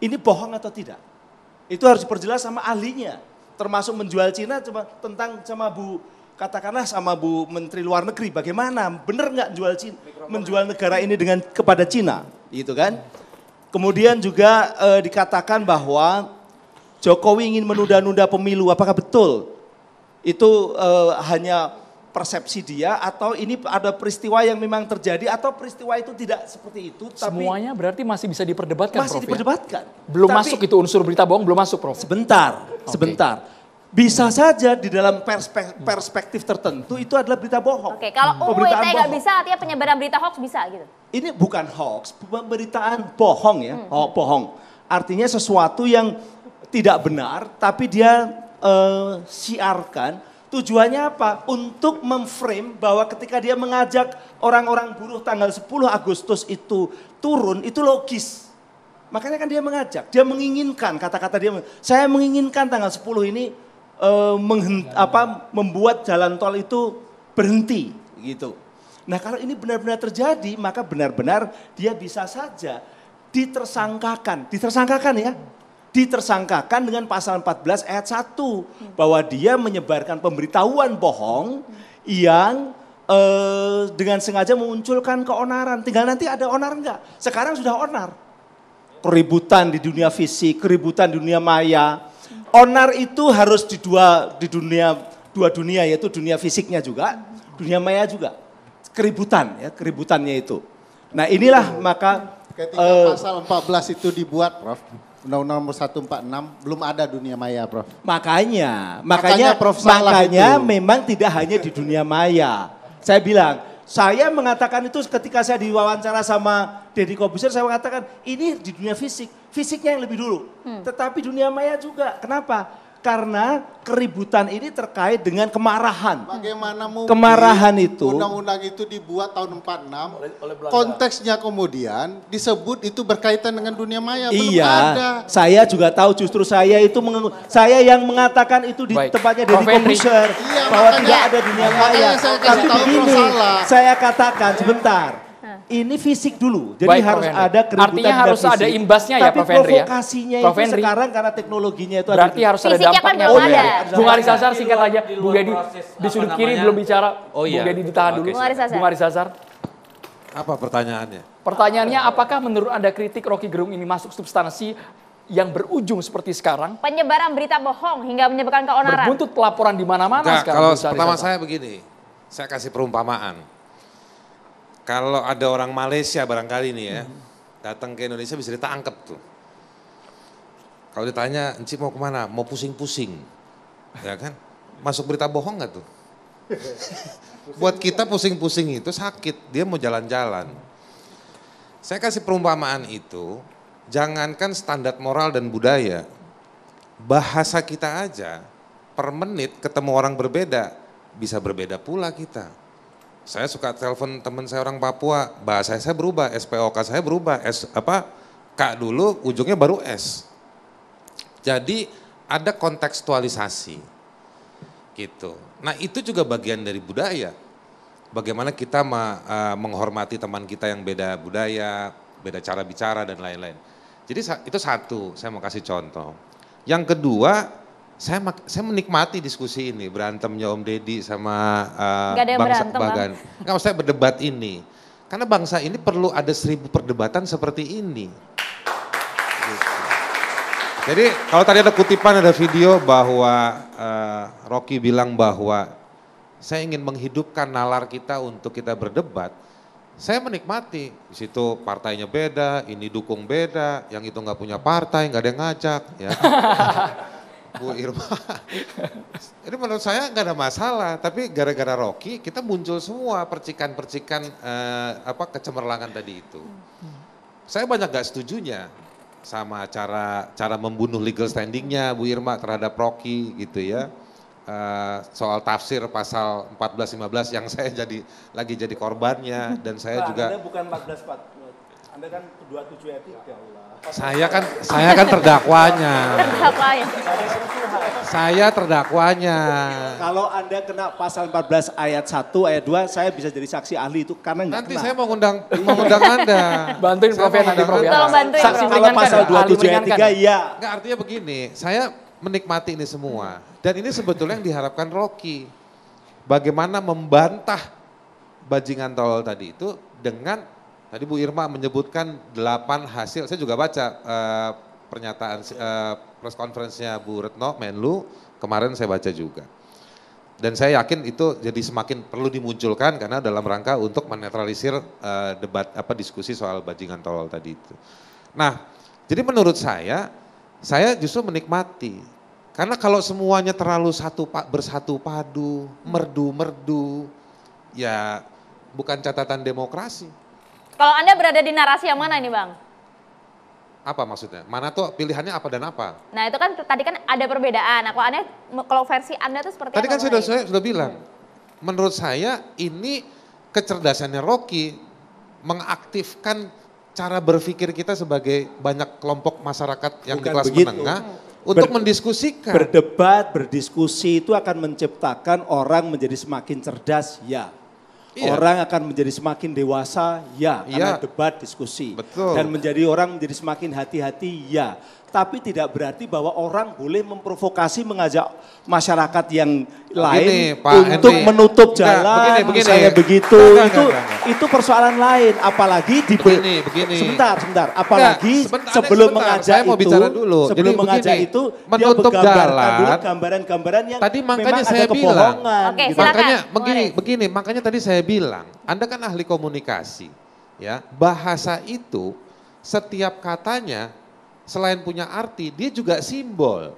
ini bohong atau tidak? Itu harus diperjelas sama ahlinya. Termasuk menjual Cina cuma tentang sama Bu katakanlah sama Bu Menteri Luar Negeri bagaimana benar nggak jual Cina, menjual negara ini dengan kepada Cina gitu kan kemudian juga e, dikatakan bahwa Jokowi ingin menunda-nunda pemilu apakah betul itu e, hanya persepsi dia atau ini ada peristiwa yang memang terjadi atau peristiwa itu tidak seperti itu tapi semuanya berarti masih bisa diperdebatkan masih Prof, ya? diperdebatkan ya? belum tapi, masuk itu unsur berita bohong belum masuk Prof sebentar okay. sebentar bisa saja di dalam perspek perspektif tertentu itu adalah berita bohong oke kalau hmm. pemberitaan UIT nggak bisa artinya penyebaran berita hoax bisa gitu ini bukan hoax pemberitaan bohong ya hmm. oh, bohong artinya sesuatu yang tidak benar tapi dia uh, siarkan Tujuannya apa? Untuk memframe bahwa ketika dia mengajak orang-orang buruh tanggal 10 Agustus itu turun, itu logis. Makanya kan dia mengajak, dia menginginkan kata-kata dia, saya menginginkan tanggal 10 ini eh, apa, membuat jalan tol itu berhenti gitu. Nah kalau ini benar-benar terjadi maka benar-benar dia bisa saja ditersangkakan, ditersangkakan ya, ditersangkakan dengan pasal 14 ayat 1 hmm. bahwa dia menyebarkan pemberitahuan bohong hmm. yang eh, dengan sengaja memunculkan keonaran. Tinggal nanti ada onar enggak? Sekarang sudah onar. Keributan di dunia fisik, keributan di dunia maya. Onar itu harus di dua di dunia dua dunia yaitu dunia fisiknya juga, dunia maya juga. Keributan ya, keributannya itu. Nah, inilah maka ketika uh, pasal 14 itu dibuat, Prof Undang-Undang Nomor 146 belum ada dunia maya, Prof. Makanya, makanya, makanya, Prof. makanya itu. memang tidak hanya di dunia maya. Saya bilang, saya mengatakan itu ketika saya diwawancara sama Deddy Kobuser, saya mengatakan ini di dunia fisik, fisiknya yang lebih dulu. Hmm. Tetapi dunia maya juga. Kenapa? karena keributan ini terkait dengan kemarahan. Bagaimana mungkin kemarahan itu undang-undang itu dibuat tahun 46 oleh, oleh konteksnya kemudian disebut itu berkaitan dengan dunia maya iya, ada. Saya juga tahu justru saya itu meng, saya yang mengatakan itu di Baik. tempatnya dari komputer iya, bahwa makanya, tidak ada dunia maya. Saya Tapi begini, saya katakan sebentar ini fisik dulu. Jadi Baik, harus ada keributan Artinya harus fisik. ada imbasnya ya Prof Henry ya. provokasinya itu Henry. sekarang karena teknologinya itu Berarti ada. harus ada kan dampaknya. Kan oh, iya. Bung Aris Azhar singkat aja. Bung Gedi di sudut kiri belum bicara. Oh iya. Bung Gedi ditahan dulu. Bung Aris Azhar. Apa pertanyaannya? Pertanyaannya apakah menurut Anda kritik Rocky Gerung ini masuk substansi yang berujung seperti sekarang? Penyebaran berita bohong hingga menyebabkan keonaran. Berbuntut pelaporan di mana-mana sekarang. Kalau pertama saya begini, saya kasih perumpamaan. Kalau ada orang Malaysia barangkali nih ya, datang ke Indonesia bisa ditangkap tuh. Kalau ditanya, Enci mau kemana? Mau pusing-pusing. Ya kan? Masuk berita bohong gak tuh? Buat kita pusing-pusing itu sakit, dia mau jalan-jalan. Saya kasih perumpamaan itu, jangankan standar moral dan budaya, bahasa kita aja per menit ketemu orang berbeda, bisa berbeda pula kita. Saya suka telepon teman saya orang Papua, bahasa saya berubah, SPOK saya berubah, S apa K dulu ujungnya baru S. Jadi ada kontekstualisasi gitu. Nah itu juga bagian dari budaya. Bagaimana kita ma, uh, e, menghormati teman kita yang beda budaya, beda cara bicara dan lain-lain. Jadi itu satu, saya mau kasih contoh. Yang kedua saya saya menikmati diskusi ini berantemnya Om Deddy sama uh, bangsa Bagan. saya berdebat ini. Karena bangsa ini perlu ada seribu perdebatan seperti ini. Gitu. Jadi kalau tadi ada kutipan ada video bahwa uh, Rocky bilang bahwa saya ingin menghidupkan nalar kita untuk kita berdebat. Saya menikmati di situ partainya beda, ini dukung beda, yang itu nggak punya partai nggak ada yang ngajak. Ya. Bu Irma. Ini menurut saya nggak ada masalah, tapi gara-gara Rocky kita muncul semua percikan-percikan eh, apa kecemerlangan tadi itu. Saya banyak gak setujunya sama cara cara membunuh legal standingnya Bu Irma terhadap Rocky gitu ya. Eh, soal tafsir pasal 14 15 yang saya jadi lagi jadi korbannya dan saya nah, juga Anda bukan 14 4. Anda kan 27 ayat 3. Saya kan saya kan terdakwanya. terdakwanya. Saya terdakwanya. Kalau Anda kena pasal 14 ayat 1 ayat 2 saya bisa jadi saksi ahli itu karena enggak Nanti kena. saya mau undang, iya. mau undang Anda. bantuin Prof ya nanti Prof. bantuin Saksi kalau pasal 27 ayat 3 iya. Enggak artinya begini, saya menikmati ini semua dan ini sebetulnya yang diharapkan Rocky. Bagaimana membantah bajingan tol tadi itu dengan Tadi Bu Irma menyebutkan delapan hasil, saya juga baca uh, pernyataan uh, press conference-nya Bu Retno Menlu kemarin saya baca juga. Dan saya yakin itu jadi semakin perlu dimunculkan karena dalam rangka untuk menetralisir uh, debat apa diskusi soal bajingan tolol tadi itu. Nah, jadi menurut saya saya justru menikmati karena kalau semuanya terlalu satu bersatu padu, merdu-merdu, ya bukan catatan demokrasi. Kalau Anda berada di narasi yang mana ini Bang? Apa maksudnya? Mana tuh pilihannya apa dan apa? Nah itu kan tadi kan ada perbedaan. Nah, kalau Anda, kalau versi Anda tuh seperti tadi apa? Tadi kan sudah, saya sudah bilang, menurut saya ini kecerdasannya Rocky mengaktifkan cara berpikir kita sebagai banyak kelompok masyarakat yang Bukan di kelas begitu. menengah untuk Ber, mendiskusikan. Berdebat, berdiskusi itu akan menciptakan orang menjadi semakin cerdas, ya. Iya. Orang akan menjadi semakin dewasa, ya, karena iya. debat, diskusi. Betul. Dan menjadi orang menjadi semakin hati-hati, ya, tapi tidak berarti bahwa orang boleh memprovokasi mengajak masyarakat yang lain begini, Pak untuk Henry. menutup jalan enggak, begini, begini. saya begitu enggak, itu enggak, enggak. itu persoalan lain apalagi di begini, begini. sebentar sebentar apalagi enggak, sebentar, sebelum sebentar, mengajak saya mau itu dulu. sebelum Jadi mengajak begini, itu menutup dia jalan gambaran-gambaran yang tadi makanya saya bilang Oke, gitu. makanya begini begini makanya tadi saya bilang Anda kan ahli komunikasi ya bahasa itu setiap katanya selain punya arti, dia juga simbol.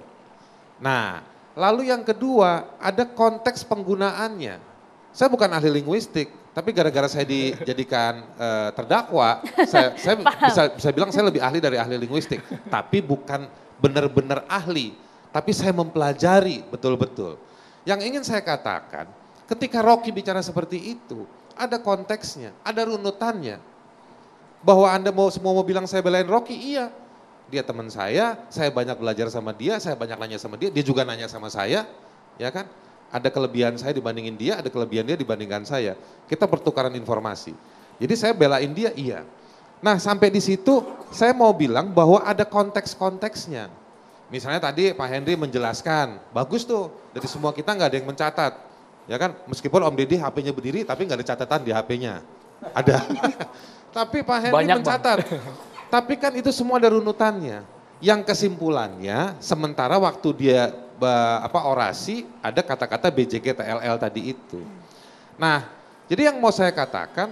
Nah, lalu yang kedua, ada konteks penggunaannya. Saya bukan ahli linguistik, tapi gara-gara saya dijadikan uh, terdakwa, saya, saya bisa, bisa bilang saya lebih ahli dari ahli linguistik. Tapi bukan benar-benar ahli, tapi saya mempelajari betul-betul. Yang ingin saya katakan, ketika Rocky bicara seperti itu, ada konteksnya, ada runutannya. Bahwa Anda mau semua mau bilang saya belain Rocky, iya dia teman saya, saya banyak belajar sama dia, saya banyak nanya sama dia, dia juga nanya sama saya, ya kan? Ada kelebihan saya dibandingin dia, ada kelebihan dia dibandingkan saya. Kita pertukaran informasi. Jadi saya belain dia, iya. Nah sampai di situ saya mau bilang bahwa ada konteks-konteksnya. Misalnya tadi Pak Henry menjelaskan, bagus tuh dari semua kita nggak ada yang mencatat. Ya kan, meskipun Om Deddy HP-nya berdiri tapi nggak ada catatan di HP-nya. Ada. tapi Pak Henry Banyak mencatat. Bang. Tapi kan itu semua ada runutannya. Yang kesimpulannya, sementara waktu dia apa orasi ada kata-kata BJGTLL LL tadi itu. Nah, jadi yang mau saya katakan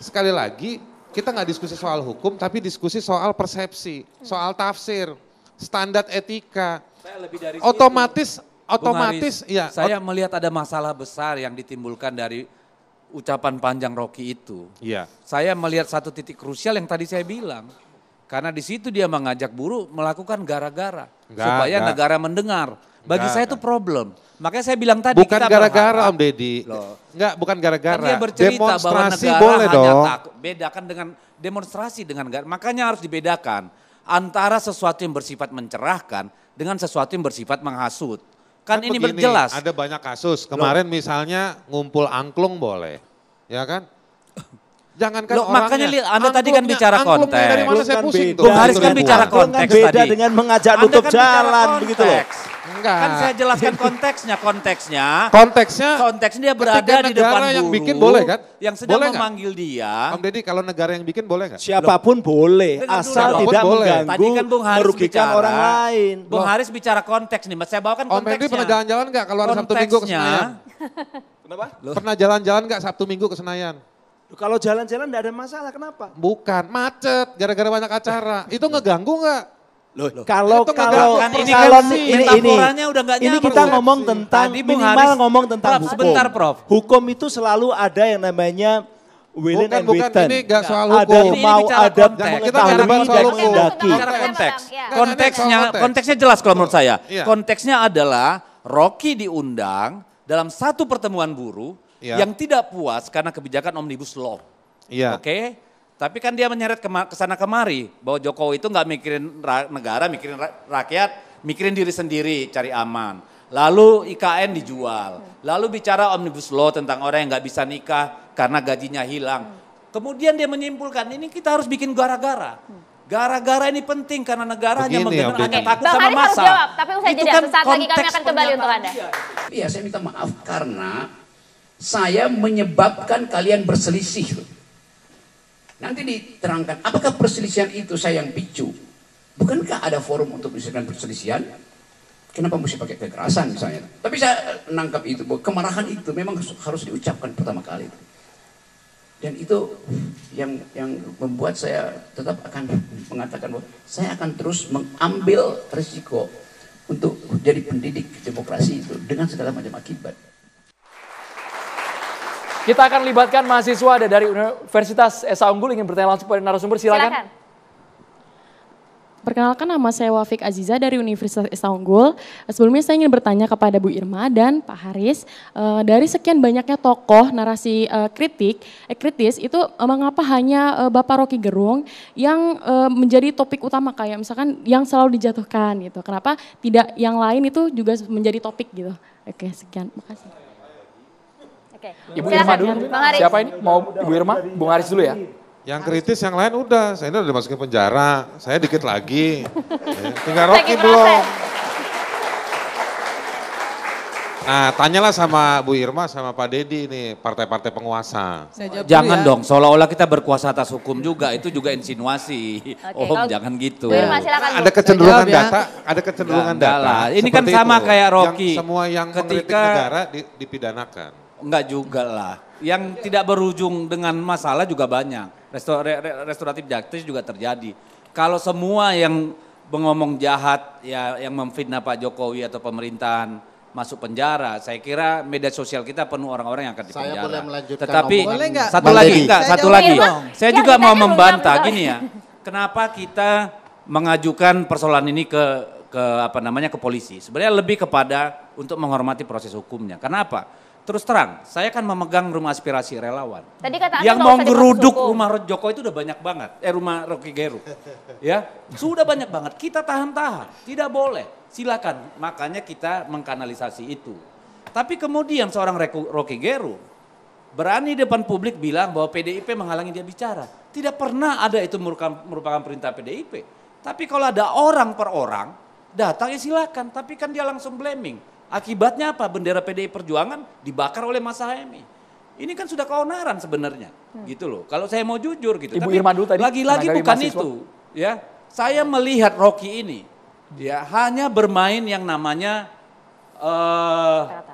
sekali lagi kita nggak diskusi soal hukum tapi diskusi soal persepsi, soal tafsir, standar etika. Saya lebih dari otomatis itu. otomatis Haris, ya. Saya ot melihat ada masalah besar yang ditimbulkan dari ucapan panjang Rocky itu. Iya. Saya melihat satu titik krusial yang tadi saya bilang karena di situ dia mengajak buruh melakukan gara-gara supaya enggak. negara mendengar. Bagi enggak, saya itu problem. Makanya saya bilang tadi bukan gara-gara Om Deddy. Enggak, bukan gara-gara. Kan dia bercerita demonstrasi bahwa negara boleh hanya dong. Tak, Bedakan dengan demonstrasi dengan gara. makanya harus dibedakan antara sesuatu yang bersifat mencerahkan dengan sesuatu yang bersifat menghasut. Kan, kan ini begini, berjelas. Ada banyak kasus. Kemarin Loh. misalnya ngumpul angklung boleh. Ya kan? Jangan. Loh, orangnya. Makanya Anda tadi kan bicara konteks. dari mana saya pusing tuh. Haris kan, kan bicara gitu konteks beda tadi. dengan mengajak nutup jalan begitu loh. Enggak. Kan saya jelaskan konteksnya, konteksnya. Konteksnya. Konteksnya dia berada di depan guru. yang bikin boleh kan? Yang sedang memanggil dia. Om Deddy kalau negara yang bikin boleh kan? Siapapun boleh, asal tidak boleh. mengganggu, Tadi kan Bung Haris merugikan orang lain. Bung Haris bicara konteks nih, mas saya bawakan konteksnya. Om Deddy pernah jalan-jalan gak kalau Sabtu Minggu ke Senayan? Kenapa? Pernah jalan-jalan nggak Sabtu Minggu ke Senayan? Kalau jalan-jalan enggak ada masalah, kenapa? Bukan, macet gara-gara banyak acara. Itu ngeganggu enggak? Loh, loh. Kalau itu kalau kan ini ini ini, udah gak ini kita persepsi. ngomong tentang Tadi minimal Haris, ngomong tentang prof, hukum. Sebentar, Prof. Hukum itu selalu ada yang namanya Willing bukan, and bukan, written. ini gak soal hukum. Ada ini, mau, ada Kita bicara soal hukum. Bicara konteks. Konteksnya, konteksnya jelas kalau menurut saya. Iya. Konteksnya adalah Rocky diundang dalam satu pertemuan buruh ya. yang tidak puas karena kebijakan omnibus law. Ya. Oke. Okay? Tapi kan dia menyeret ke sana kemari bahwa Jokowi itu nggak mikirin negara, mikirin rakyat, mikirin diri sendiri, cari aman. Lalu IKN dijual. Lalu bicara omnibus law tentang orang yang nggak bisa nikah karena gajinya hilang. Kemudian dia menyimpulkan ini kita harus bikin gara-gara. Gara-gara ini penting karena negaranya Begini, hanya takut Bang sama masa. Jawab, tapi usai itu jadi, Kan Sesaat lagi kami akan kembali untuk Anda. Iya, saya minta maaf karena saya menyebabkan kalian berselisih. Nanti diterangkan, apakah perselisihan itu saya yang picu? Bukankah ada forum untuk menyelesaikan perselisihan? Kenapa mesti pakai kekerasan misalnya? Tapi saya menangkap itu, bahwa kemarahan itu memang harus diucapkan pertama kali. Dan itu yang yang membuat saya tetap akan mengatakan bahwa saya akan terus mengambil risiko untuk jadi pendidik demokrasi itu dengan segala macam akibat. Kita akan libatkan mahasiswa ada dari Universitas Esa Unggul ingin bertanya langsung pada narasumber silakan. silakan. Perkenalkan nama saya Wafik Aziza dari Universitas Esa Unggul. Sebelumnya saya ingin bertanya kepada Bu Irma dan Pak Haris, eh, dari sekian banyaknya tokoh narasi eh, kritik, eh, kritis itu eh, mengapa hanya Bapak Rocky Gerung yang menjadi topik utama kayak misalkan yang selalu dijatuhkan gitu. Kenapa tidak yang lain itu juga menjadi topik gitu. Oke, sekian. Makasih. Oke. Ibu Irma dulu. Bang Haris. Siapa ini? Mau Ibu Irma? Bung Aris dulu ya. Yang kritis yang lain udah, saya ini udah dimasukin penjara, saya dikit lagi. ya, tinggal Rocky belum. Nah, tanyalah sama Bu Irma sama Pak Dedi ini partai-partai penguasa. jangan ya. dong, seolah-olah kita berkuasa atas hukum juga, itu juga insinuasi. Okay, Om, oh, jangan gitu. Bu Irma, silakan, Ada kecenderungan ya. data, ada kecenderungan Enggak, data. Ini kan sama itu. kayak Rocky. Yang semua yang ketika, negara dipidanakan. Enggak juga lah. Yang tidak berujung dengan masalah juga banyak. Restor, restoratif justice juga terjadi. Kalau semua yang mengomong jahat ya yang memfitnah Pak Jokowi atau pemerintahan masuk penjara, saya kira media sosial kita penuh orang-orang yang akan dipenjara. Saya boleh melanjutkan Tetapi boleh satu lagi Lady. enggak, satu lagi. Dong. Saya ya, juga mau membantah gini ya. Kenapa kita mengajukan persoalan ini ke ke apa namanya ke polisi? Sebenarnya lebih kepada untuk menghormati proses hukumnya. Kenapa? terus terang, saya kan memegang rumah aspirasi relawan. Tadi kata yang mau geruduk rumah Jokowi itu udah banyak banget. Eh rumah Rocky geru ya, sudah banyak banget. Kita tahan-tahan, tidak boleh. Silakan. Makanya kita mengkanalisasi itu. Tapi kemudian seorang Rocky geru berani depan publik bilang bahwa PDIP menghalangi dia bicara. Tidak pernah ada itu merupakan, merupakan perintah PDIP. Tapi kalau ada orang per orang, datang ya silakan. Tapi kan dia langsung blaming Akibatnya apa? Bendera PDI Perjuangan dibakar oleh masa HMI. Ini kan sudah keonaran sebenarnya, hmm. gitu loh. Kalau saya mau jujur gitu. Ibu Irma tadi. Lagi-lagi bukan mahasiswa. itu, ya. Saya melihat Rocky ini, dia ya, hanya bermain yang namanya uh,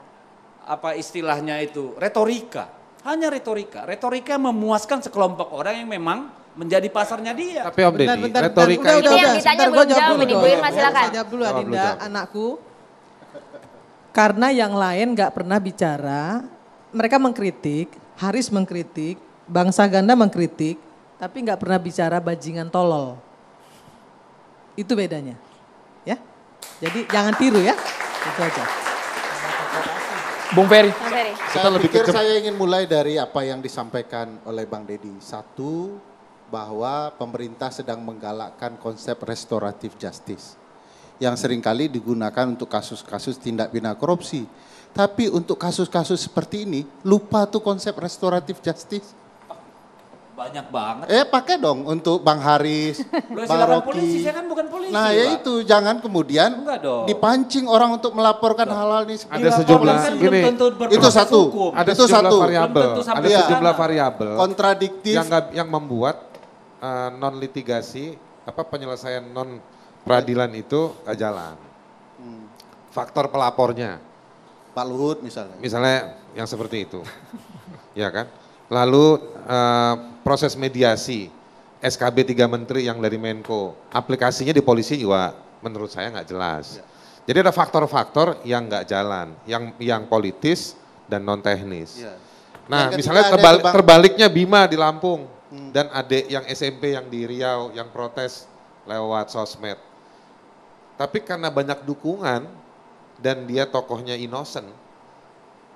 apa istilahnya itu retorika, hanya retorika. Retorika memuaskan sekelompok orang yang memang menjadi pasarnya dia. Tapi Om Deddy, retorika bentar, bentar, bentar, bentar, bentar, bentar, bentar, bentar, bentar, bentar, bentar, bentar, bentar, bentar, anakku. Karena yang lain nggak pernah bicara, mereka mengkritik, Haris mengkritik, bangsa ganda mengkritik, tapi nggak pernah bicara bajingan tolol. Itu bedanya, ya. Jadi jangan tiru ya, itu aja. Bung Ferry. saya lebih pikir ke... saya ingin mulai dari apa yang disampaikan oleh Bang Deddy. Satu, bahwa pemerintah sedang menggalakkan konsep restoratif justice yang seringkali digunakan untuk kasus-kasus tindak pidana korupsi. Tapi untuk kasus-kasus seperti ini, lupa tuh konsep restoratif justice. Banyak banget. Eh pakai dong untuk Bang Haris, Bang Roki. polisi, saya kan bukan polisi. Nah ya itu, jangan kemudian dipancing orang untuk melaporkan hal-hal ini. Ada sejumlah, kan gini, itu satu, hukum. ada itu sejumlah variabel, ada ya, sejumlah variabel. Kontradiktif. Yang, yang membuat uh, non litigasi, apa penyelesaian non peradilan itu eh, jalan. Hmm. Faktor pelapornya. Pak Luhut misalnya. Misalnya yang seperti itu. ya kan? Lalu uh, proses mediasi SKB tiga menteri yang dari Menko. Aplikasinya di polisi juga menurut saya nggak jelas. Ya. Jadi ada faktor-faktor yang nggak jalan, yang yang politis dan non teknis. Ya. Nah, misalnya terbal bang... terbaliknya Bima di Lampung hmm. dan adik yang SMP yang di Riau yang protes lewat sosmed tapi karena banyak dukungan dan dia tokohnya innocent,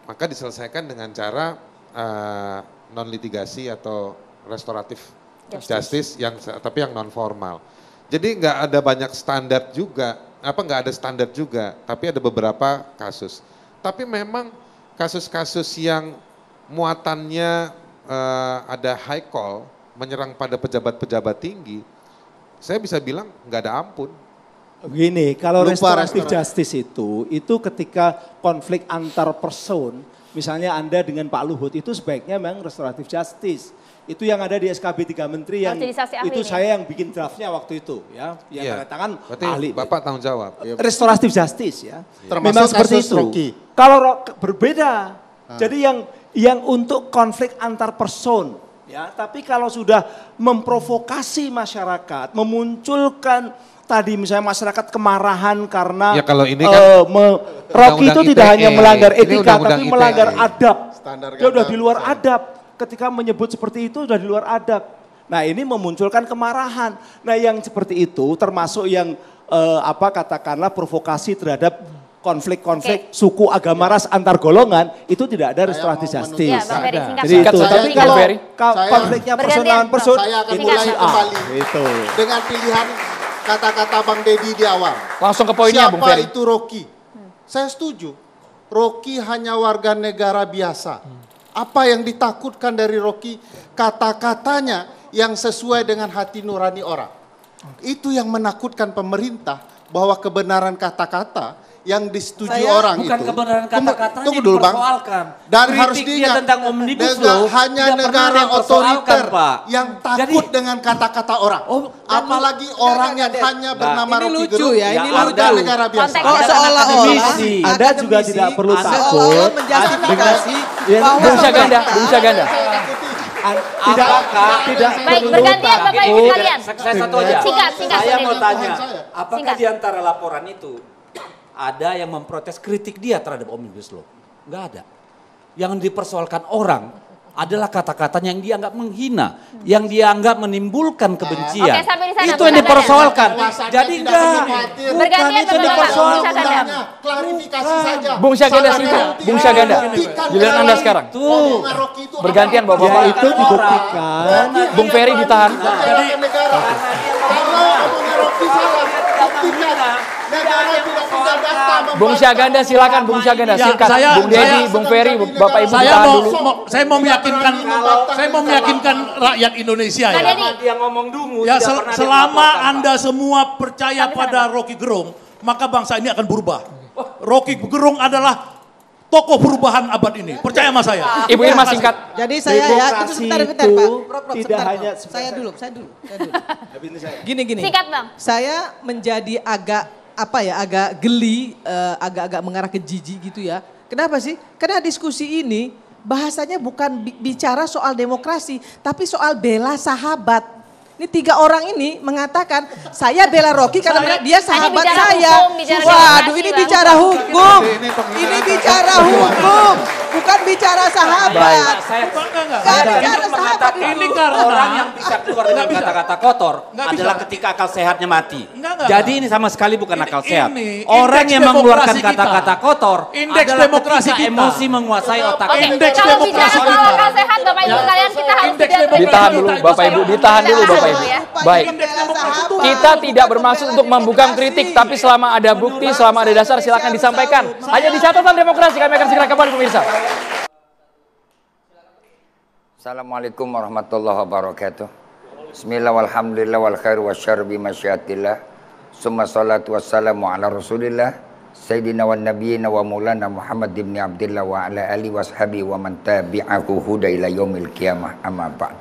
maka diselesaikan dengan cara uh, eh, non litigasi atau restoratif justice, justice yang tapi yang non formal. Jadi nggak ada banyak standar juga, apa nggak ada standar juga, tapi ada beberapa kasus. Tapi memang kasus-kasus yang muatannya uh, ada high call menyerang pada pejabat-pejabat tinggi, saya bisa bilang nggak ada ampun Gini, kalau Lupa restoratif restoran. justice itu, itu ketika konflik antar person, misalnya Anda dengan Pak Luhut, itu sebaiknya memang restoratif justice. Itu yang ada di SKB 3 Menteri yang itu ini. saya yang bikin draftnya waktu itu ya. Yang mengatakan iya. tangan Berarti ahli. Bapak tanggung jawab. Eh, restoratif justice ya. Iya. Termasuk memang seperti itu. Rocky. Kalau berbeda. Ah. Jadi yang yang untuk konflik antar person ya, tapi kalau sudah memprovokasi masyarakat, memunculkan tadi misalnya masyarakat kemarahan karena ya, kalau ini kan uh, me, Rocky itu ITE, tidak hanya melanggar etika undang -undang tapi ITE. melanggar adab. Standar Dia sudah di luar adab. Ketika menyebut seperti itu sudah di luar adab. Nah, ini memunculkan kemarahan. Nah, yang seperti itu termasuk yang uh, apa katakanlah provokasi terhadap konflik-konflik okay. suku agama ya. ras antar golongan itu tidak ada restoratif justice. Ya, Ferry, Jadi itu. Saya, Tapi kalau konfliknya personal persun saya akan mulai kembali itu. dengan pilihan kata-kata Bang Deddy di awal. Langsung ke poinnya Siapa Bung Ferry. itu Rocky? Saya setuju. Rocky hanya warga negara biasa. Apa yang ditakutkan dari Rocky? Kata-katanya yang sesuai dengan hati nurani orang. Itu yang menakutkan pemerintah bahwa kebenaran kata-kata yang disetujui saya orang bukan itu. Bukan kebenaran kata-katanya Tunggu dulu Bang. Dan harus diingat tentang omnibus law hanya negara otoriter Pak. yang takut Jadi, dengan kata-kata orang. Oh, Apalagi lu, orang yang enggak, hanya nah, bernama Rocky lucu ya, ini lucu ya, negara biasa. Kok seolah-olah Anda juga tidak perlu takut dengan ya, Bung Saganda, Bung Saganda tidak apakah tidak baik berganti apa baik kalian satu aja singkat singkat saya mau tanya apakah di antara laporan itu ada yang memprotes kritik dia terhadap Omnibus Law. Enggak ada. Yang dipersoalkan orang adalah kata kata yang dianggap menghina, yang dianggap menimbulkan kebencian. Oke, sana, itu yang dipersoalkan. Ya. Jadi enggak, bukan itu yang dipersoalkan. Klarifikasi bukan. saja. Bung Syaganda Bung Syaganda. Giliran Anda sekarang. Tuh. Bergantian Bapak-bapak. itu dibuktikan. Bung Ferry ditahan. Jadi, salah, negara tidak Bung Syaganda silakan Bung Syaganda singkat. Saya, Bung saya, Bung Ferry, Bapak Ibu saya mau, dulu. saya mau meyakinkan saya mau meyakinkan rakyat Indonesia ya. Dia ngomong dungu. Ya sel, selama Anda semua percaya pada Rocky Gerung, maka bangsa ini akan berubah. Rocky Gerung adalah tokoh perubahan abad ini. Percaya sama saya. Ah. Ibu Irma singkat. Jadi saya ya, itu sebentar, sebentar, Pak. Prof, prof, tidak sebentar, hanya saya dulu, saya dulu, saya dulu. Gini, gini. Singkat, Bang. Saya menjadi agak apa ya agak geli, eh, agak-agak mengarah ke jijik gitu ya. Kenapa sih? Karena diskusi ini bahasanya bukan bicara soal demokrasi, tapi soal bela sahabat. Ini tiga orang ini mengatakan saya bela Rocky karena Sorry, dia sahabat saya. Hukum, bicara Waduh, ini bicara hukum. Ini, ini bicara hukum, bukan bicara sahabat. Saya enggak bicara sahabat. Ini karena orang yang bisa keluar dengan kata-kata kotor adalah ketika akal sehatnya mati. Jadi ini sama sekali bukan akal sehat. Orang yang mengeluarkan kata-kata kotor indeks demokrasi kita. emosi menguasai otak. Indeks demokrasi kita. Kalau bicara soal akal sehat Bapak Ibu kalian kita harus Ditahan dulu Bapak Ibu, ditahan dulu Bapak Bapak Ibu. Baik. Kita tidak bermaksud untuk membuka kritik, tapi selama ada bukti, selama ada dasar silakan disampaikan. Hanya di catatan demokrasi kami akan segera kembali pemirsa. Assalamualaikum warahmatullahi wabarakatuh. bismillahirrahmanirrahim wal wa syar Summa salatu wassalamu ala rasulillah. Sayyidina wa nabiyina wa maulana Muhammad ibn Abdullah wa ala ali washabi wa man tabi'ahu huda ila yaumil qiyamah amma ba'd.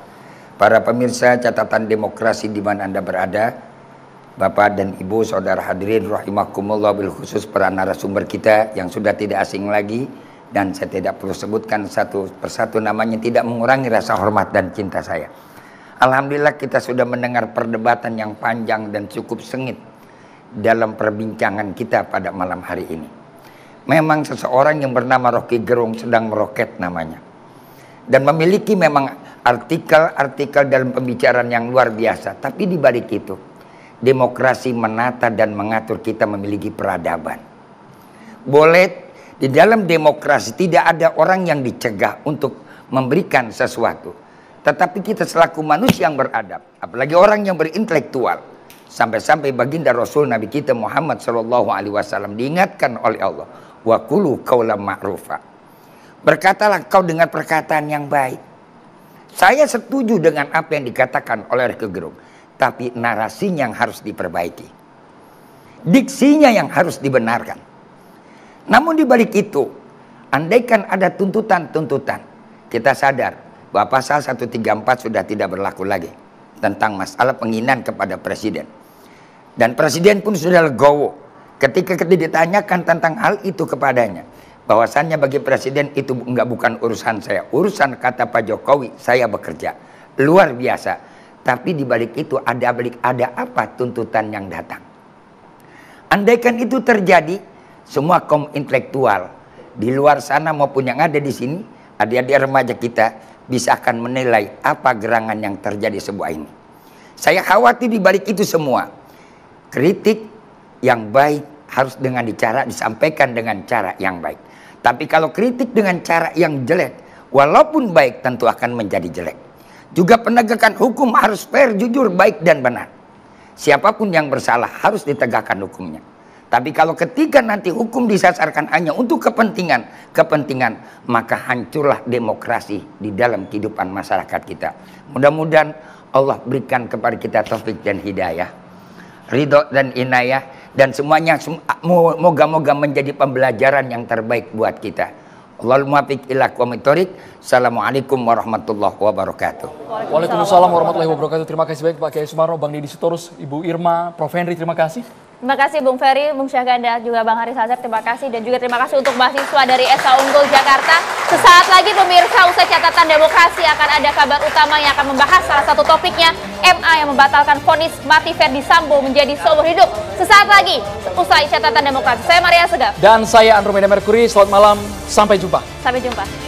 Para pemirsa catatan demokrasi di mana Anda berada, Bapak dan Ibu Saudara hadirin rahimahkumullah bil khusus para narasumber kita yang sudah tidak asing lagi dan saya tidak perlu sebutkan satu persatu namanya tidak mengurangi rasa hormat dan cinta saya. Alhamdulillah kita sudah mendengar perdebatan yang panjang dan cukup sengit dalam perbincangan kita pada malam hari ini. Memang seseorang yang bernama Rocky Gerung sedang meroket namanya. Dan memiliki memang artikel-artikel dalam pembicaraan yang luar biasa. Tapi di balik itu, demokrasi menata dan mengatur kita memiliki peradaban. Boleh di dalam demokrasi tidak ada orang yang dicegah untuk memberikan sesuatu. Tetapi kita selaku manusia yang beradab, apalagi orang yang berintelektual, sampai-sampai baginda Rasul Nabi kita Muhammad Shallallahu Alaihi Wasallam diingatkan oleh Allah, wakulu kaulah ma'rufa. Berkatalah kau dengan perkataan yang baik. Saya setuju dengan apa yang dikatakan oleh Rike Gerung, tapi narasinya yang harus diperbaiki. Diksinya yang harus dibenarkan. Namun dibalik itu, andaikan ada tuntutan-tuntutan, kita sadar bahwa pasal 134 sudah tidak berlaku lagi tentang masalah penginan kepada presiden. Dan presiden pun sudah legowo ketika kita ditanyakan tentang hal itu kepadanya bahwasannya bagi presiden itu enggak bukan urusan saya. Urusan kata Pak Jokowi, saya bekerja. Luar biasa. Tapi di balik itu ada balik ada apa tuntutan yang datang. Andaikan itu terjadi, semua kaum intelektual di luar sana maupun yang ada di sini, adik di remaja kita bisa akan menilai apa gerangan yang terjadi sebuah ini. Saya khawatir di balik itu semua. Kritik yang baik harus dengan cara disampaikan dengan cara yang baik. Tapi kalau kritik dengan cara yang jelek, walaupun baik tentu akan menjadi jelek. Juga penegakan hukum harus fair, jujur, baik dan benar. Siapapun yang bersalah harus ditegakkan hukumnya. Tapi kalau ketika nanti hukum disasarkan hanya untuk kepentingan, kepentingan, maka hancurlah demokrasi di dalam kehidupan masyarakat kita. Mudah-mudahan Allah berikan kepada kita taufik dan hidayah, ridho dan inayah dan semuanya moga-moga menjadi pembelajaran yang terbaik buat kita. Assalamualaikum warahmatullahi wabarakatuh. Waalaikumsalam warahmatullahi wabarakatuh. Terima kasih banyak Pak Kiai Sumarno, Bang Deddy Sitorus, Ibu Irma, Prof Henry, terima kasih. Terima kasih Bung Ferry, Bung Syahganda, juga Bang Haris Azhar. terima kasih. Dan juga terima kasih untuk mahasiswa dari SA Unggul Jakarta. Sesaat lagi pemirsa, usai catatan demokrasi akan ada kabar utama yang akan membahas salah satu topiknya MA yang membatalkan vonis mati Ferdi Sambo menjadi seumur hidup. Sesaat lagi, usai catatan demokrasi. Saya Maria Segaf. Dan saya Andromeda Mercury, selamat malam, sampai jumpa. Sampai jumpa.